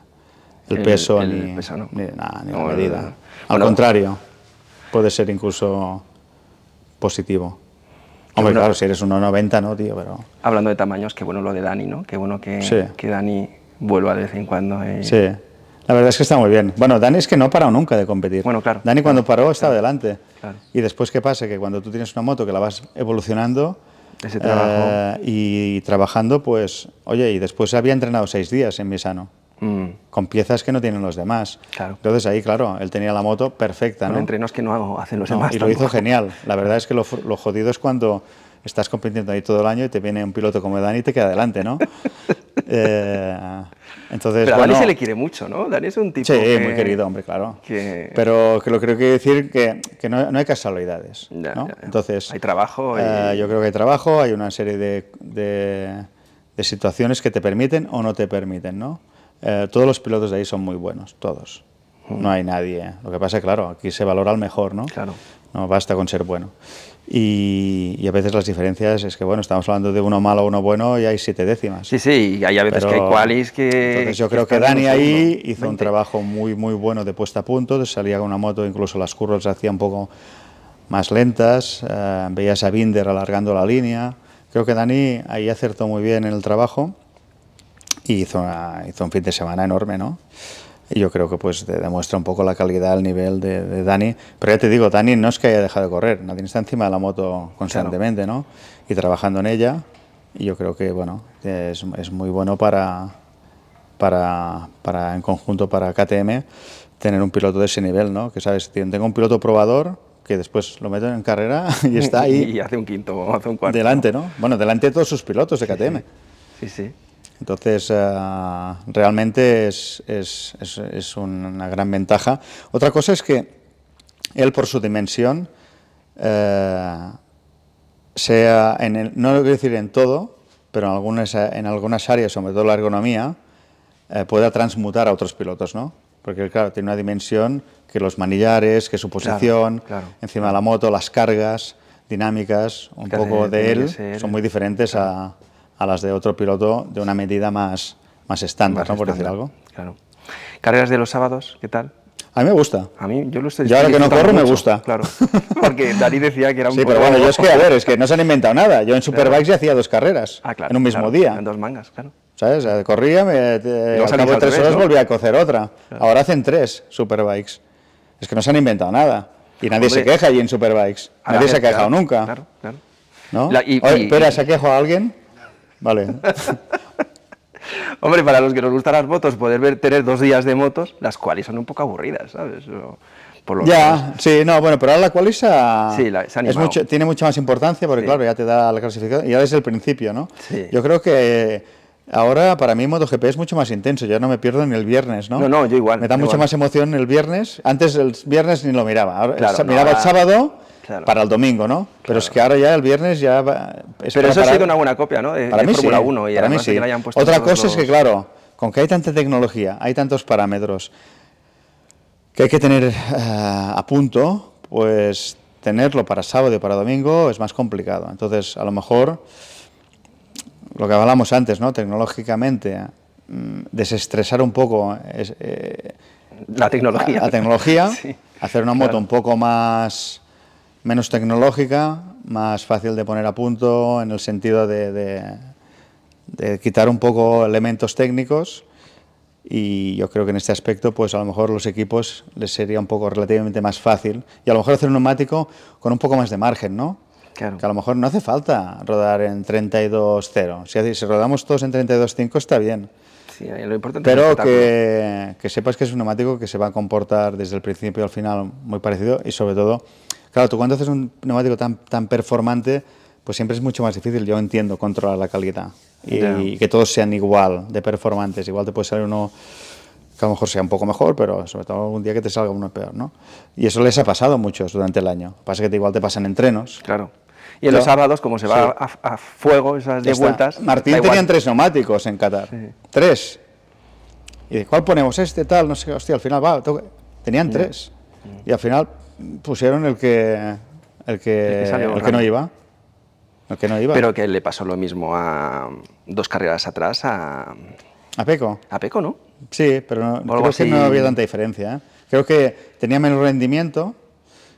Speaker 2: El, peso ni, peso, ¿no? ni, nada, ni la medida. Al contrario, puede ser incluso positivo.
Speaker 1: Hombre, claro, si eres 1,90, ¿no, tío? Pero... Hablando de tamaños, qué bueno lo de Dani, ¿no? Qué bueno que, que Dani vuelva de vez en cuando. Eh. Sí.
Speaker 2: La verdad es que está muy bien. Bueno, Dani es que no ha parado nunca de competir. Bueno, claro. Dani cuando paró estaba adelante Y después, ¿qué pasa? Que cuando tú tienes una moto que la vas evolucionando Ese eh, y trabajando, pues, oye, y después había entrenado seis días en Misano. Mm. Con piezas que no tienen los demás. Entonces ahí, claro, él tenía la moto perfecta. ¿no? entrenos
Speaker 1: que no hacen los demás. Y lo hizo genial.
Speaker 2: La verdad es que lo, lo jodido es cuando estás compitiendo ahí todo el año y te viene un piloto como Dani y te queda adelante, ¿no? Eh, entonces, a Dani se le
Speaker 1: quiere mucho, ¿no? Dani es un tipo. Sí, muy querido, hombre, claro. Pero
Speaker 2: que lo creo que decir que, que no, hay casualidades. ¿no? Entonces, hay trabajo. Eh, yo creo que hay trabajo, hay una serie de, situaciones que te permiten o no te permiten, ¿no? Eh, todos los pilotos de ahí son muy buenos, todos. Mm. No hay nadie. Lo que pasa, es claro, aquí se valora al mejor, ¿no? Claro. No basta con ser bueno. Y, a veces las diferencias es que, bueno, estamos hablando de uno malo, uno bueno y hay siete décimas.
Speaker 1: Sí, sí, y hay a veces que hay cualis que... Entonces yo creo que Dani ahí hizo un
Speaker 2: trabajo muy, muy bueno de puesta a punto, salía con una moto, incluso las curvas las hacía un poco más lentas, eh, veías a Binder alargando la línea. Creo que Dani ahí acertó muy bien en el trabajo y hizo, hizo un fin de semana enorme, ¿no? Y yo creo que pues demuestra un poco la calidad, el nivel de, Dani. Pero ya te digo, Dani no es que haya dejado de correr, nadie está encima de la moto constantemente, ¿no? Y trabajando en ella. Y yo creo que, bueno, es, es muy bueno para, para, para, en conjunto para KTM, tener un piloto de ese nivel, ¿no? Que sabes, tengo un piloto probador que después lo meten en carrera y está ahí. y hace
Speaker 1: un quinto, hace un cuarto. Delante,
Speaker 2: ¿no? Bueno, delante de todos sus pilotos de KTM. sí. sí. Entonces, eh, realmente es, es, es, una gran ventaja. Otra cosa es que él, por su dimensión, eh, sea, en el, no quiero decir en todo, pero en algunas, en algunas áreas, sobre todo la ergonomía, eh, pueda transmutar a otros pilotos, ¿no? Porque, claro, tiene una dimensión que los manillares, que su posición, encima de la moto, las cargas dinámicas, un poco de él, son muy diferentes a a las de otro piloto de una medida más, más estándar, ¿no? Por decir algo.
Speaker 1: Claro. Carreras de los sábados, ¿qué tal? A mí me gusta. A mí, yo lo estoy Yo ahora que no corro me gusta. Claro. Porque
Speaker 2: Dani decía que era un Sí, pero bueno, yo es que, es que no se han inventado nada. Yo en Superbikes ya hacía
Speaker 1: dos carreras. Ah, en un mismo día. En dos
Speaker 2: mangas, claro. ¿Sabes? Eh, corría, me, eh, tres horas volvía a cocer otra. Ahora hacen tres Superbikes. Es que no se han inventado nada. Y nadie se queja allí en Superbikes. Nadie se ha quejado nunca. Claro,
Speaker 1: claro. ¿No? se ha
Speaker 2: quejado a alguien?
Speaker 1: Vale. Hombre, para los que nos gustan las motos, poder ver, tener dos días de motos, las cuales son un poco aburridas, ¿sabes? por lo ya, sí, no, bueno, pero ahora la quali
Speaker 2: tiene mucha más importancia porque, claro, ya te da la clasificación, ya es el principio, ¿no? Yo creo que ahora para mí MotoGP es mucho más intenso, ya no me pierdo ni el viernes, ¿no? No, no, yo
Speaker 1: igual. Me da mucha más
Speaker 2: emoción el viernes, antes el viernes ni lo miraba, ahora, miraba el sábado para el domingo, ¿no? Pero es que ahora ya el viernes ya Pero eso ha sido una
Speaker 1: buena copia, ¿no? De, mí Fórmula sí, y para mí sí. puesto Otra cosa es que,
Speaker 2: claro, con que hay tanta tecnología, hay tantos parámetros que hay que tener eh, a punto, pues tenerlo para sábado y para domingo es más complicado. Entonces, a lo mejor, lo que hablamos antes, ¿no? Tecnológicamente, mm, desestresar un poco eh, la tecnología. La, tecnología, hacer una moto un poco más menos tecnológica, más fácil de poner a punto en el sentido de, quitar un poco elementos técnicos y yo creo que en este aspecto pues a lo mejor los equipos les sería un poco relativamente más fácil y a lo mejor hacer un neumático con un poco más de margen, ¿no? Claro. Que a lo mejor no hace falta rodar en 32.0. Si, si rodamos todos en 32.5 está bien. Sí, lo importante Pero es que, que sepas que es un neumático que se va a comportar desde el principio al final muy parecido y sobre todo Claro, tú cuando haces un neumático tan, tan performante, pues siempre es mucho más difícil, yo entiendo, controlar la calidad y, que todos sean igual de performantes. Igual te puede salir uno que a lo mejor sea un poco mejor, pero sobre todo algún día que te salga uno peor, ¿no? Y eso les ha pasado a muchos durante el año. Pasa que te, igual te pasan entrenos. Claro. Y en los sábados, como se va
Speaker 1: a, fuego esas de vueltas. Martín tenía tres
Speaker 2: neumáticos en Qatar. Tres. Y cuál ponemos este, tal, no sé, hostia, al final va. Tenían tres. Y al final pusieron el que, el que, el que, no iba.
Speaker 1: que no Pero que le pasó lo mismo a dos carreras atrás a...
Speaker 2: Peco. A Peco, ¿no? Sí, pero no, creo que no había tanta diferencia. ¿eh? Creo que tenía menos rendimiento,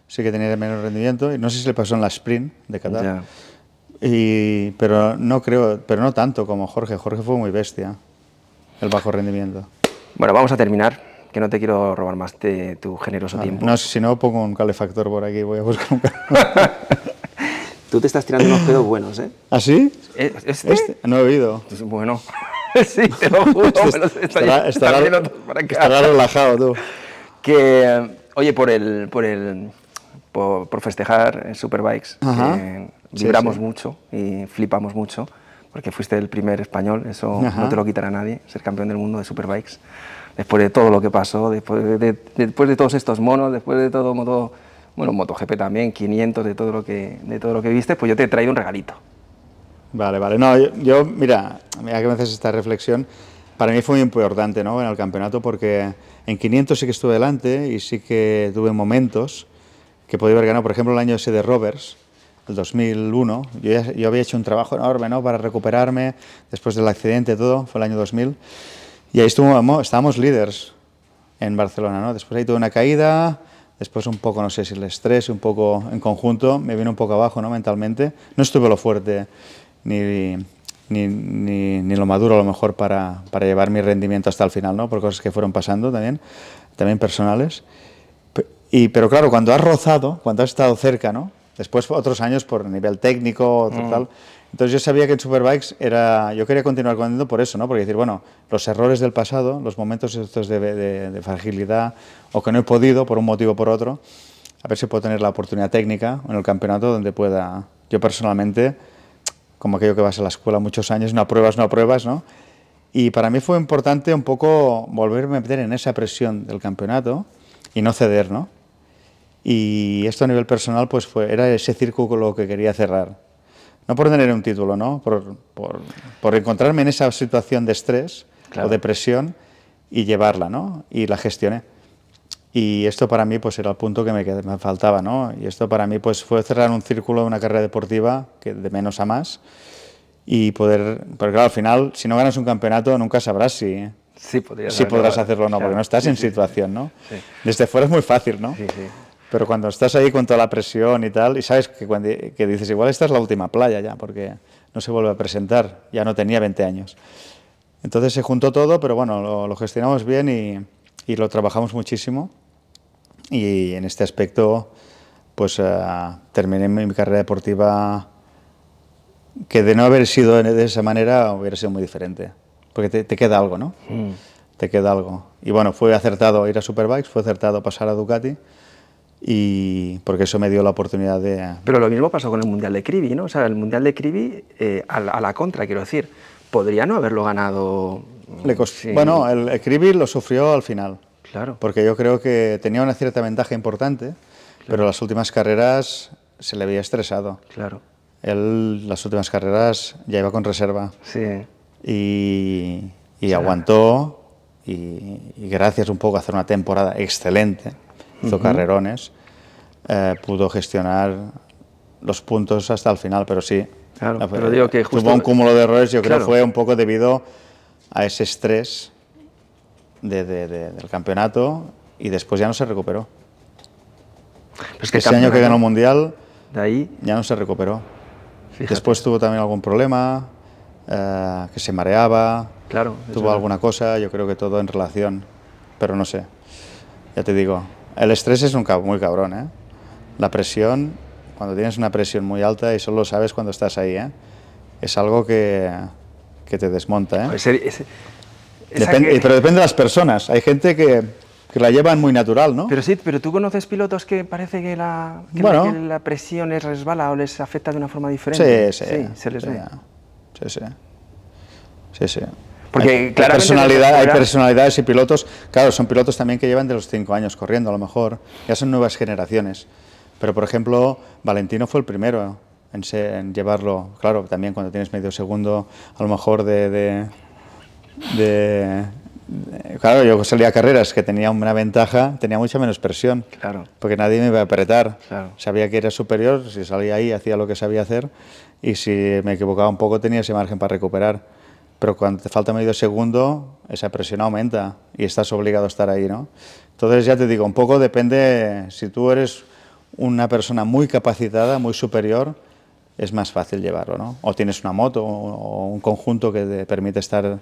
Speaker 2: sí que tenía menos rendimiento, y no sé si le pasó en la sprint de Qatar. Y, pero no creo, pero no tanto como Jorge.
Speaker 1: Jorge fue muy bestia, el bajo rendimiento. Bueno, vamos a terminar que no te quiero robar más de tu generoso tiempo. No,
Speaker 2: si no, pongo un calefactor por aquí, voy a buscar un calefactor.
Speaker 1: Tú te estás tirando unos pedos buenos, ¿eh? ¿Ah, sí? ¿E-, este? ¿Este? no he oído. Pues bueno, sí, te lo juro, relajado tú. Que, oye, por el, por el, por, festejar Superbikes, vibramos mucho y flipamos mucho, porque fuiste el primer español, eso no te lo quitará nadie, ser campeón del mundo de Superbikes después de todo lo que pasó, después de, después de todos estos monos, después de todo modo bueno, MotoGP también, 500, de todo lo que, de todo lo que viste, pues yo te he traído un regalito. Vale, vale. No, yo, mira, mira
Speaker 2: que me haces esta reflexión. Para mí fue muy importante ¿no? en el campeonato porque en 500 sí que estuve delante y sí que tuve momentos que podía haber ganado. Por ejemplo, el año ese de Roberts, el 2001, yo, yo había hecho un trabajo enorme ¿no? para recuperarme después del accidente, todo, fue el año 2000. Y ahí estuvimos, estábamos líderes en Barcelona, ¿no? Después ahí tuve una caída, después un poco, no sé si el estrés, un poco en conjunto, me vino un poco abajo, ¿no? Mentalmente. No estuve lo fuerte ni, ni, ni, lo maduro a lo mejor para, para, llevar mi rendimiento hasta el final, ¿no? Por cosas que fueron pasando también, también personales. Y, pero claro, cuando has rozado, cuando has estado cerca, ¿no? Después otros años por nivel técnico, total. Mm. tal, entonces yo sabía que en Superbikes era, yo quería continuar corriendo por eso, ¿no? Porque decir, bueno, los errores del pasado, los momentos estos de, fragilidad o que no he podido por un motivo o por otro, a ver si puedo tener la oportunidad técnica en el campeonato donde pueda, yo personalmente, como aquello que vas a la escuela muchos años, no apruebas, no apruebas, ¿no? Y para mí fue importante un poco volverme a meter en esa presión del campeonato y no ceder, ¿no? Y esto a nivel personal, pues fue, era ese círculo que quería cerrar no por tener un título, ¿no? Por, encontrarme en esa situación de estrés o depresión y llevarla, ¿no? Y la gestioné. Y esto para mí pues era el punto que me, faltaba, ¿no? Y esto para mí pues fue cerrar un círculo de una carrera deportiva que de menos a más y poder, porque claro, al final si no ganas un campeonato nunca sabrás si si podrás hacerlo o no, porque no estás en situación, ¿no? Desde fuera es muy fácil, ¿no? Pero cuando estás ahí con toda la presión y tal, y sabes que, cuando, que dices, igual esta es la última playa ya, porque no se vuelve a presentar, ya no tenía 20 años. Entonces se juntó todo, pero bueno, lo, gestionamos bien y, y, lo trabajamos muchísimo. Y en este aspecto, pues eh, terminé mi carrera deportiva que de no haber sido de esa manera hubiera sido muy diferente, porque te, queda algo, ¿no? Mm. Te queda algo. Y bueno, fue acertado ir a Superbikes,
Speaker 1: fue acertado pasar a Ducati y porque eso me dio la oportunidad de... Pero lo mismo pasó con el Mundial de Cribi, ¿no? O sea, el Mundial de Cribi eh, a, la contra, quiero decir, podría no haberlo ganado... Mm, bueno,
Speaker 2: el, el lo sufrió al final. Claro. Porque yo creo que tenía una cierta ventaja importante, pero las últimas carreras se le había estresado. Claro. Él las últimas carreras ya iba con reserva. Sí. Y, y aguantó y, gracias un poco a hacer una temporada excelente, hizo carrerones, eh, pudo gestionar los puntos hasta el final, pero sí. Claro, pero digo que eh, Tuvo un cúmulo de errores, yo creo que fue un poco debido a ese estrés del campeonato y después ya no se recuperó. Es que Ese año que ganó Mundial de ahí, ya no se recuperó. Después tuvo también algún problema, eh, que se mareaba,
Speaker 1: claro, tuvo alguna
Speaker 2: cosa, yo creo que todo en relación, pero no sé. Ya te digo, el estrés es un muy cabrón, ¿eh? La presión, cuando tienes una presión muy alta, y solo sabes cuando estás ahí, ¿eh? es algo que, que te desmonta. ¿eh?
Speaker 1: Pero
Speaker 2: depende de las personas. Hay gente que, la llevan
Speaker 1: muy natural, Pero sí, pero tú conoces pilotos que parece que la, la, presión les resbala o les afecta de una forma diferente. Sí, sí. sí se les sí,
Speaker 2: Sí, sí. Porque hay, hay personalidades y pilotos, claro, son pilotos también que llevan de los 5 años corriendo, a lo mejor, ya son nuevas generaciones. Pero, por ejemplo, Valentino fue el primero en, llevarlo. Claro, también cuando tienes medio segundo, a lo mejor de, de Claro, yo salía a carreras que tenía una ventaja, tenía mucha menos presión. Claro. Porque nadie me iba a apretar. Claro. Sabía que era superior, si salía ahí hacía lo que sabía hacer y si me equivocaba un poco tenía ese margen para recuperar. Pero cuando te falta medio segundo, esa presión aumenta y estás obligado a estar ahí, ¿no? Entonces ya te digo, un poco depende si tú eres una persona muy capacitada, muy superior, es más fácil llevarlo, ¿no? O tienes una moto o un conjunto que te permite estar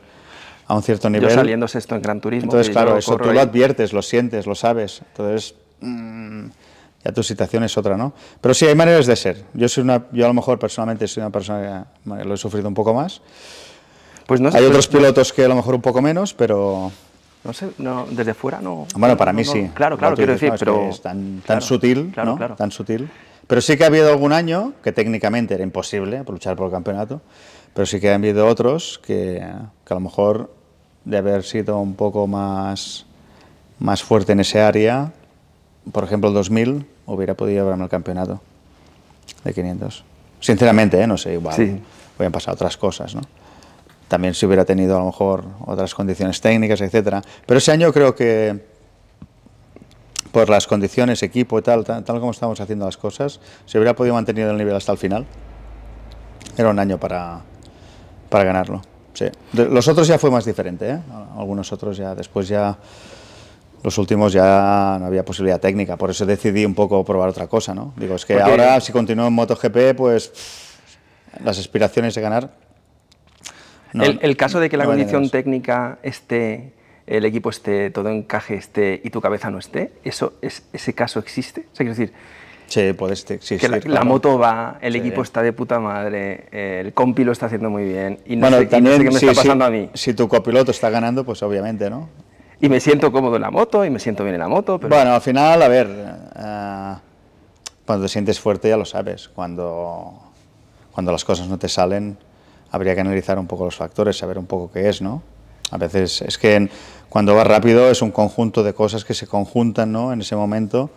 Speaker 2: a un cierto nivel. Yo saliendo
Speaker 1: esto en Gran Turismo. Entonces, claro, eso tú lo
Speaker 2: adviertes, lo sientes, lo sabes. Entonces,
Speaker 1: mm,
Speaker 2: ya tu situación es otra, ¿no? Pero sí, hay maneras de ser. Yo soy una, yo a lo mejor personalmente soy una persona que lo he sufrido un poco más. Pues no, hay pues otros pilotos que a lo mejor un poco menos, pero
Speaker 1: no sé, desde fuera no. Bueno, para mí sí. Claro, claro, quiero decir, pero. Es tan, tan sutil,
Speaker 2: Tan sutil. Pero sí que ha habido algún año que técnicamente era imposible luchar por el campeonato, pero sí que han habido otros que, que a lo mejor de haber sido un poco más, más fuerte en ese área, por ejemplo el 2000, hubiera podido haberme el campeonato de 500. Sinceramente, ¿eh? no sé, igual sí. hubieran pasado otras cosas, ¿no? también se hubiera tenido a lo mejor otras condiciones técnicas, etcétera. Pero ese año creo que por las condiciones, equipo y tal, tal, como estamos haciendo las cosas, se hubiera podido mantener el nivel hasta el final. Era un año para, ganarlo. los otros ya fue más diferente, ¿eh? algunos otros ya después ya los últimos ya no había posibilidad técnica, por eso decidí un poco probar otra cosa, ¿no? Digo, es que ahora si continúo en MotoGP, pues las aspiraciones de ganar el, caso de que la condición
Speaker 1: técnica esté, el equipo esté, todo encaje esté y tu cabeza no esté, eso es, ¿ese caso existe? O sea, decir, Sí, puede Que la, moto va, el equipo está de puta madre, el compi lo está haciendo muy bien y no sé, qué me está pasando a mí. Si tu copiloto está ganando, pues obviamente, ¿no? Y me siento cómodo en la moto y me siento bien en la moto. Pero... Bueno, al final, a
Speaker 2: ver, eh, cuando te sientes fuerte ya lo sabes. Cuando, cuando las cosas no te salen, habría que analizar un poco los factores, saber un poco qué es, ¿no? A veces es que cuando va rápido es un conjunto de cosas que se conjuntan, En ese momento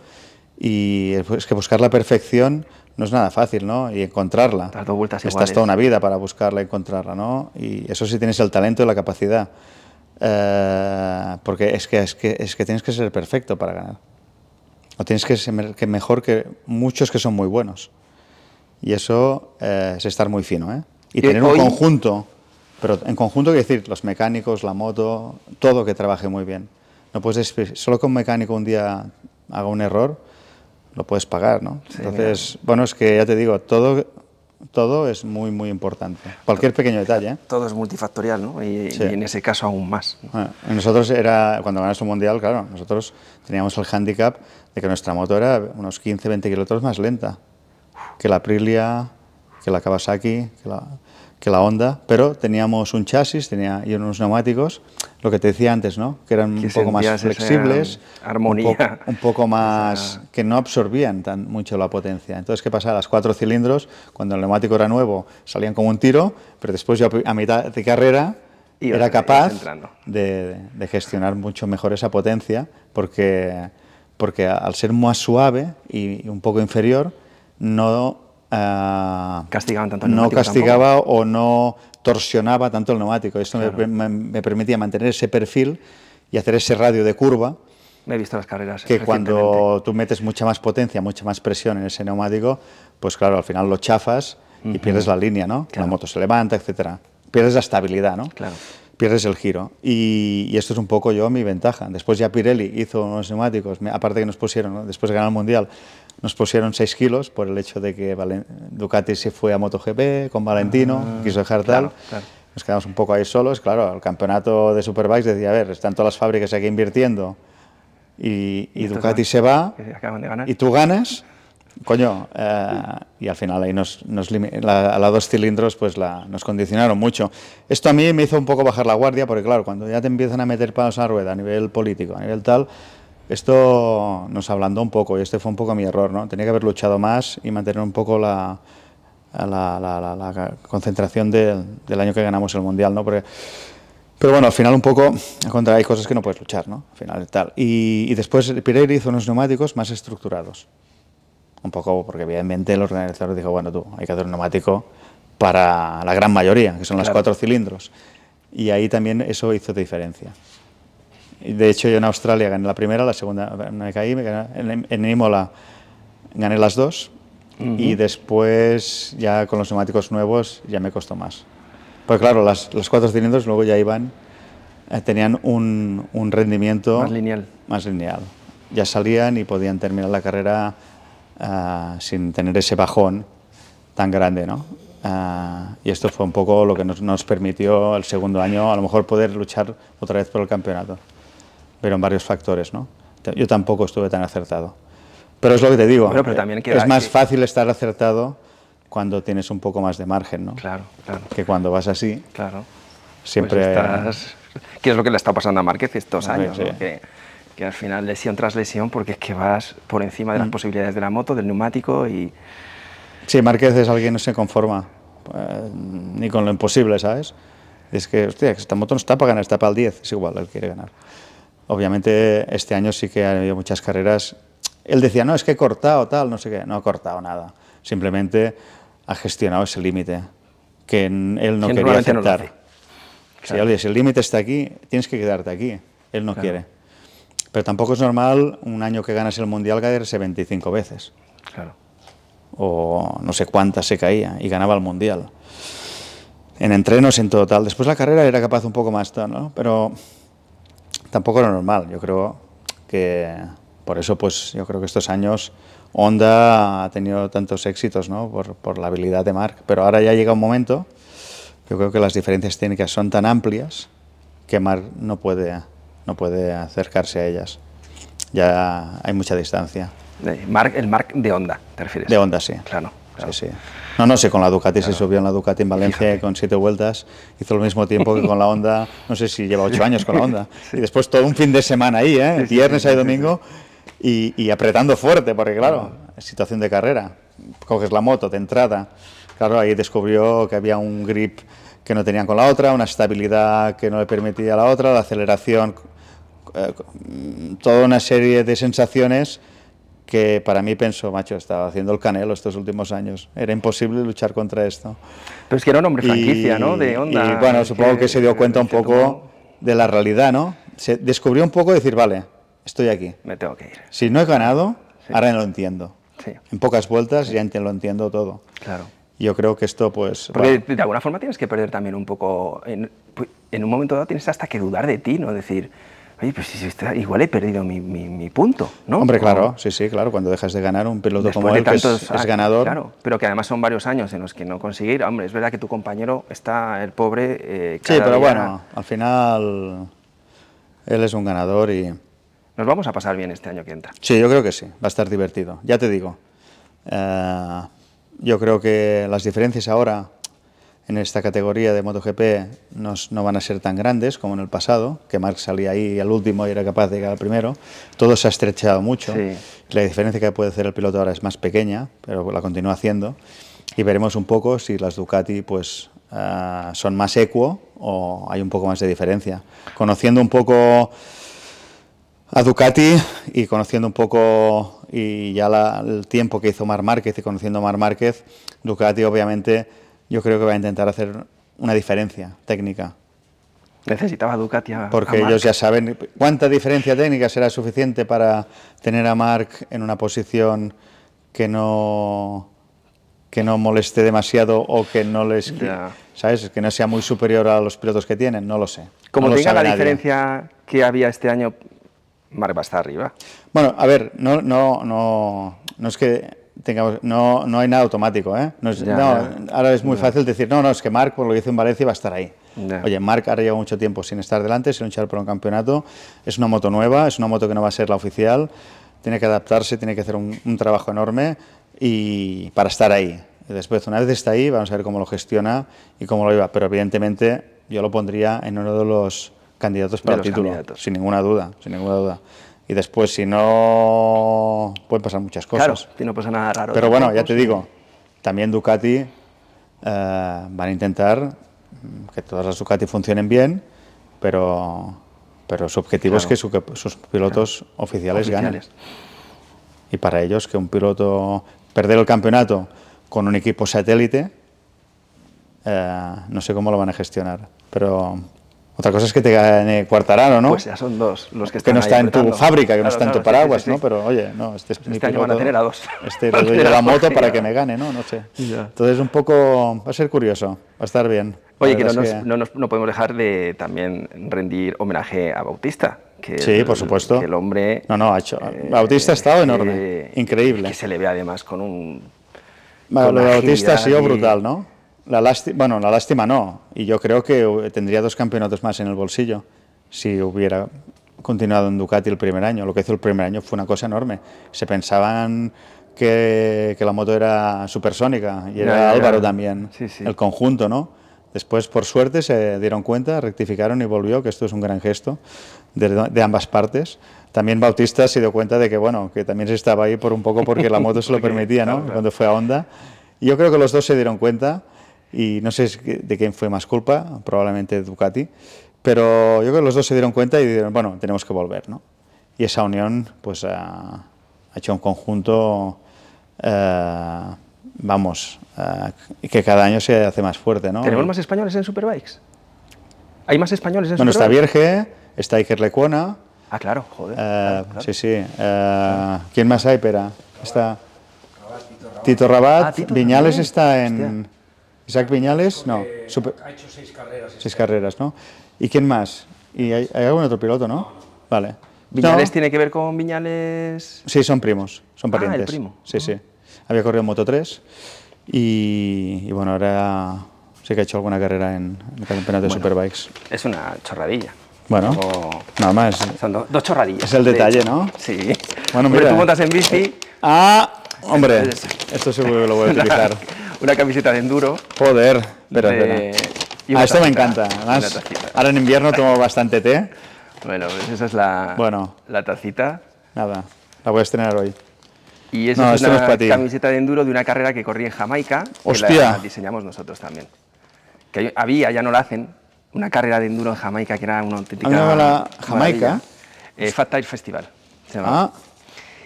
Speaker 2: y es que buscar la perfección no es nada fácil, ¿no? Y encontrarla. Dar vueltas Estás toda una vida para buscarla y encontrarla, ¿no? Y eso sí tienes el talento y la capacidad. Eh, porque es que, es, que, es que tienes que ser perfecto para ganar. O tienes que ser que mejor que muchos que son muy buenos. Y eso eh, es estar muy fino, ¿eh? Y eh, tener un conjunto, pero en conjunto quiere decir los mecánicos, la moto, todo que trabaje muy bien. No puedes solo que un mecánico un día haga un error, lo puedes pagar, ¿no? Entonces, bueno, es que ya te digo, todo, todo es muy, muy importante. Cualquier pequeño detalle. ¿eh? Todo es multifactorial, ¿no? Y, en ese caso aún más. nosotros era, cuando ganas un mundial, claro, nosotros teníamos el hándicap de que nuestra moto era unos 15, 20 kilómetros más lenta que la Aprilia que la Kawasaki, que la, Honda, pero teníamos un chasis tenía, y unos neumáticos, lo que te decía antes, ¿no? que eran un poco más flexibles, Un, poco más, que no absorbían tan mucho la potencia. Entonces, ¿qué pasaba? Las cuatro cilindros, cuando el neumático era nuevo, salían como un tiro, pero después yo a mitad de carrera era capaz de, de, gestionar mucho mejor esa potencia, porque, porque al ser más suave y un poco inferior, no Ah, castigaban tanto no castigaba o no torsionaba tanto el neumático. Esto me, permitía mantener ese perfil y hacer ese radio de curva.
Speaker 1: Me He visto las carreras.
Speaker 2: Que cuando tú metes mucha más potencia, mucha más presión en ese neumático, pues claro, al final lo chafas y pierdes la línea, ¿no? La moto se levanta, etcétera. Pierdes la estabilidad, ¿no? Pierdes el giro. Y, esto es un poco yo mi ventaja. Después ya Pirelli hizo unos neumáticos, aparte que nos pusieron, después de ganar el Mundial, nos pusieron 6 kilos por el hecho de que Ducati se fue a MotoGP con Valentino, ah, quiso dejar tal. Nos quedamos un poco ahí solos. Claro, el campeonato de Superbikes decía, a ver, están todas las fábricas aquí invirtiendo y, Ducati se va y tú ganas. Coño, eh, y al final ahí nos, a los dos cilindros pues la, nos condicionaron mucho. Esto a mí me hizo un poco bajar la guardia, porque claro, cuando ya te empiezan a meter palos a la rueda a nivel político, a nivel tal, esto nos ablandó un poco y este fue un poco mi error, ¿no? Tenía que haber luchado más y mantener un poco la, concentración del año que ganamos el Mundial, ¿no? pero bueno, al final un poco hay cosas que no puedes luchar, ¿no? final tal. Y, después Pirelli hizo unos neumáticos más estructurados. Un poco porque evidentemente el organizador dijo, bueno, tú, hay que hacer un neumático para la gran mayoría, que son los las cuatro cilindros. Y ahí también eso hizo diferencia. De hecho, yo en Australia gané la primera, la segunda me caí, en, Imola gané las dos y después ya con los neumáticos nuevos ya me costó más. Pues claro, las, los cuatro cilindros luego ya iban, eh, tenían un, un, rendimiento... Más lineal. Más lineal. Ya salían y podían terminar la carrera ah, sin tener ese bajón tan grande, ¿no? Ah, y esto fue un poco lo que nos, nos, permitió el segundo año a lo mejor poder luchar otra vez por el campeonato pero en varios factores, ¿no? Yo tampoco estuve tan acertado. Pero es lo que te digo, pero también eh, es más fácil estar acertado cuando tienes un poco más de margen, ¿no? Claro, claro. Que cuando vas así, claro. siempre... Pues estás...
Speaker 1: ¿Qué es lo que le está pasando a Márquez estos años? Que, al final, lesión tras lesión, porque es que vas por encima de las mm. posibilidades de la moto, del neumático y... Sí,
Speaker 2: Márquez es alguien que no se conforma eh, ni con lo imposible, ¿sabes? Es que, hostia, esta moto no está para ganar, está para el 10, es igual, él quiere ganar. Obviamente este año sí que ha habido muchas carreras. Él decía, no, es que he cortado tal, no sé qué. No ha cortado nada. Simplemente ha gestionado ese límite que él no quería aceptar. si el límite está aquí, tienes que quedarte aquí. Él no quiere. Pero tampoco es normal un año que ganas el Mundial caerse 25 veces. Claro. O no sé cuántas se caía y ganaba el Mundial. En entrenos, en total. Después la carrera era capaz un poco más, ¿no? Pero tampoco era normal. Yo creo que por eso, pues yo creo que estos años Honda ha tenido tantos éxitos ¿no? por, la habilidad de Mark, pero ahora ya llega un momento, yo creo que las diferencias técnicas son tan amplias que Mark no puede, no puede acercarse a ellas. Ya hay mucha distancia. Marc, el Mark de Honda, ¿te refieres? De Honda, sí. Claro. claro. Sí, sí. No, no sé, con la Ducati se subió en la Ducati en Valencia con siete vueltas, hizo el mismo tiempo que con la Honda, no sé si lleva ocho años con la Honda. Y después todo un fin de semana ahí, ¿eh? viernes y domingo, y, apretando fuerte, porque claro, situación de carrera, coges la moto de entrada, claro, ahí descubrió que había un grip que no tenían con la otra, una estabilidad que no le permitía a la otra, la aceleración, eh, mm, toda una serie de sensaciones que para mí pensó, macho, estaba haciendo el canelo estos últimos años, era imposible luchar contra esto. Pero es que era un hombre franquicia, ¿no? De onda. Y bueno, supongo que, se dio cuenta un poco de la realidad, ¿no? Se descubrió un poco decir, vale, estoy aquí. Me tengo que ir. Si no he ganado, ahora ya lo entiendo. Sí. En pocas vueltas ya lo entiendo todo. Claro. Yo creo que esto, pues. Porque de
Speaker 1: alguna forma tienes que perder también un poco. En, en un momento dado tienes hasta que dudar de ti, ¿no? Decir oye, pues está, igual he perdido mi, punto, ¿no? Hombre, claro, sí, sí, claro, cuando dejas de ganar un piloto como él, que es, ganador. Claro, pero que además son varios años en los que no conseguir, hombre, es verdad que tu compañero está, el pobre... Eh, sí, pero bueno,
Speaker 2: al final él es un ganador y...
Speaker 1: Nos vamos a pasar bien este año que entra.
Speaker 2: Sí, yo creo que sí, va a estar divertido, ya te digo. Eh, yo creo que las diferencias ahora en esta categoría de MotoGP no, no, van a ser tan grandes como en el pasado, que Marc salía ahí al último y era capaz de llegar al primero. Todo se ha estrechado mucho. La diferencia que puede hacer el piloto ahora es más pequeña, pero la continúa haciendo. Y veremos un poco si las Ducati pues, ah, son más equo o hay un poco más de diferencia. Conociendo un poco a Ducati y conociendo un poco y ya el tiempo que hizo Mar Márquez y conociendo a Mar Márquez, Ducati obviamente yo creo que va a intentar hacer una diferencia técnica.
Speaker 1: Necesitaba Ducati a, Porque ellos ya
Speaker 2: saben cuánta diferencia técnica será suficiente para tener a Mark en una posición que no que no moleste demasiado o que no les sabes que no sea muy superior a los pilotos que tienen, no lo sé. Como tenga la
Speaker 1: diferencia que había este año, Mark va a estar arriba.
Speaker 2: Bueno, a ver, no no no no es que no, no hay nada automático. ¿eh? No Ahora es muy fácil decir, no, no, es que Marc, lo que hizo en Valencia, va a estar ahí. Oye, Marc ahora lleva mucho tiempo sin estar delante, sin luchar por un campeonato. Es una moto nueva, es una moto que no va a ser la oficial. Tiene que adaptarse, tiene que hacer un, trabajo enorme y para estar ahí. después, una vez está ahí, vamos a ver cómo lo gestiona y cómo lo lleva. Pero evidentemente yo lo pondría en uno de los candidatos para el título, sin ninguna duda, sin ninguna duda y después si no pueden pasar muchas cosas. Claro,
Speaker 1: si no pasa nada raro. Pero bueno, ya te digo,
Speaker 2: también Ducati eh, van a intentar mm, que todas las Ducati funcionen bien, pero, pero su objetivo es que sus pilotos oficiales, ganen. Y para ellos que un piloto perder el campeonato con un equipo satélite, eh, no sé cómo lo van a gestionar, pero otra cosa es que te gane Cuartararo, ¿no? Pues ya
Speaker 1: son dos los que están Que no está en tu fábrica, que no está en tu paraguas, ¿no?
Speaker 2: Pero oye, no, este es este mi año van a tener a dos. Este le doy la moto para que me gane, ¿no? No sé. Entonces un poco va a ser curioso, va a estar bien. Oye, que,
Speaker 1: no, podemos dejar de también rendir homenaje a Bautista. sí, por supuesto. Que el hombre... No, no, ha hecho... Eh, Bautista ha estado enorme, orden. increíble. Que se le ve además con un... Bautista ha sido brutal,
Speaker 2: ¿no? La lástima, bueno, la lástima no, y yo creo que tendría dos campeonatos más en el bolsillo si hubiera continuado en Ducati el primer año. Lo que hizo el primer año fue una cosa enorme. Se pensaban que, la moto era supersónica y era Álvaro también, el conjunto, ¿no? Después, por suerte, se dieron cuenta, rectificaron y volvió, que esto es un gran gesto de, de, ambas partes. También Bautista se dio cuenta de que, bueno, que también se estaba ahí por un poco porque la moto se lo permitía, ¿no? Cuando fue a Honda. Yo creo que los dos se dieron cuenta y no sé de quién fue más culpa, probablemente Ducati, pero yo creo que los dos se dieron cuenta y dijeron, bueno, tenemos que volver, ¿no? Y esa unión, pues, ha, hecho un conjunto, eh, vamos, eh, que cada año se hace más fuerte, ¿no? ¿Tenemos más
Speaker 1: españoles en Superbikes? ¿Hay más españoles en bueno, Superbikes? está Vierge,
Speaker 2: está Iker Lecuona. Ah, claro, joder. Eh, sí, sí. ¿Quién más hay, Pera? Está Tito Rabat, ah, Viñales está en... Isaac Viñales, no. Ha
Speaker 1: hecho seis carreras. Este seis
Speaker 2: carreras, ¿no? ¿Y quién más? ¿Y hay, algún otro piloto, no? Vale. ¿Viñales
Speaker 1: tiene que ver con Viñales?
Speaker 2: Sí, son primos, son parientes. Ah, el primo. Sí, sí. Había corrido en Moto 3 y, bueno, ahora sí que ha hecho alguna carrera en, el campeonato de Superbikes.
Speaker 1: Es una chorradilla. Bueno, nada más. Son dos chorradillas. Es el detalle, ¿no? Sí. Bueno, mira. Pero tú montas en bici. Ah, hombre, esto seguro que lo voy a utilizar una camiseta de enduro.
Speaker 2: Joder, pero ah, esto me encanta. ahora en invierno tomo bastante té. Bueno, pues esa es la, bueno,
Speaker 1: la tacita.
Speaker 2: Nada, la voy a estrenar hoy. Y esa es una camiseta
Speaker 1: de enduro de una carrera que corrí en Jamaica. Hostia. la diseñamos nosotros también. Que había, ya no la hacen, una carrera de enduro en Jamaica que era una auténtica. la Jamaica? Eh, Fat Tire Festival. Se llama. Ah.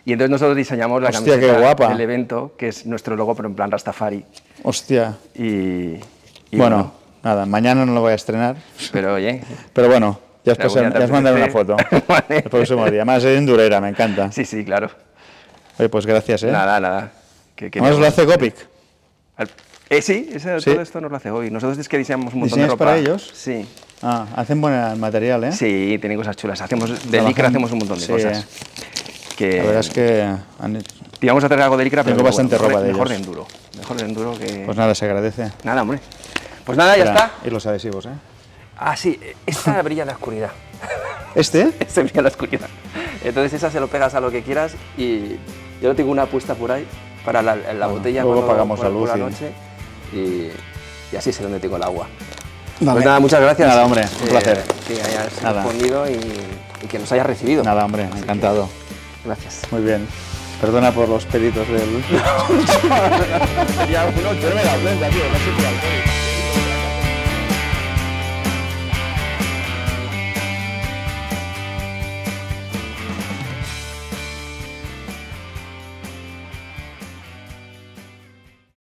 Speaker 1: Y entonces nosotros diseñamos la camiseta del evento, que es nuestro logo, pero en plan Rastafari.
Speaker 2: Hostia. Y, bueno, nada, mañana no lo voy a estrenar. Pero oye. Pero bueno, ya os, ya os mandaré una foto el próximo día. Más es endurera, me encanta. Sí, sí, claro. Oye, pues gracias, ¿eh? Nada, nada.
Speaker 1: Que, lo hace Gopic Eh, sí, todo esto nos lo hace hoy. Nosotros es que diseñamos un montón de ropa. para ellos? Sí.
Speaker 2: Ah, hacen buen material, ¿eh? Sí, tienen cosas chulas. Hacemos, de Licra hacemos un montón de cosas. Eh. Que, la verdad es que han hecho... a traer algo de licra, pero bastante ropa mejor, de mejor de enduro.
Speaker 1: Mejor de enduro que... Pues nada, se agradece. Nada, hombre. Pues nada, ya está. Y los adhesivos, ¿eh? Ah, sí. Esta brilla en la oscuridad.
Speaker 2: ¿Este?
Speaker 1: este brilla en la oscuridad. Entonces esa se lo pegas a lo que quieras y yo tengo una puesta por ahí para la, botella luego cuando, pagamos por, la, luz, por la noche y... Y, así sé dónde tengo el agua. Pues nada, muchas gracias. Nada, hombre, un eh, placer. Que hayas respondido y, que nos hayas recibido. Nada, hombre, encantado. Gracias.
Speaker 2: Muy bien. Perdona por los peditos del...
Speaker 1: ya,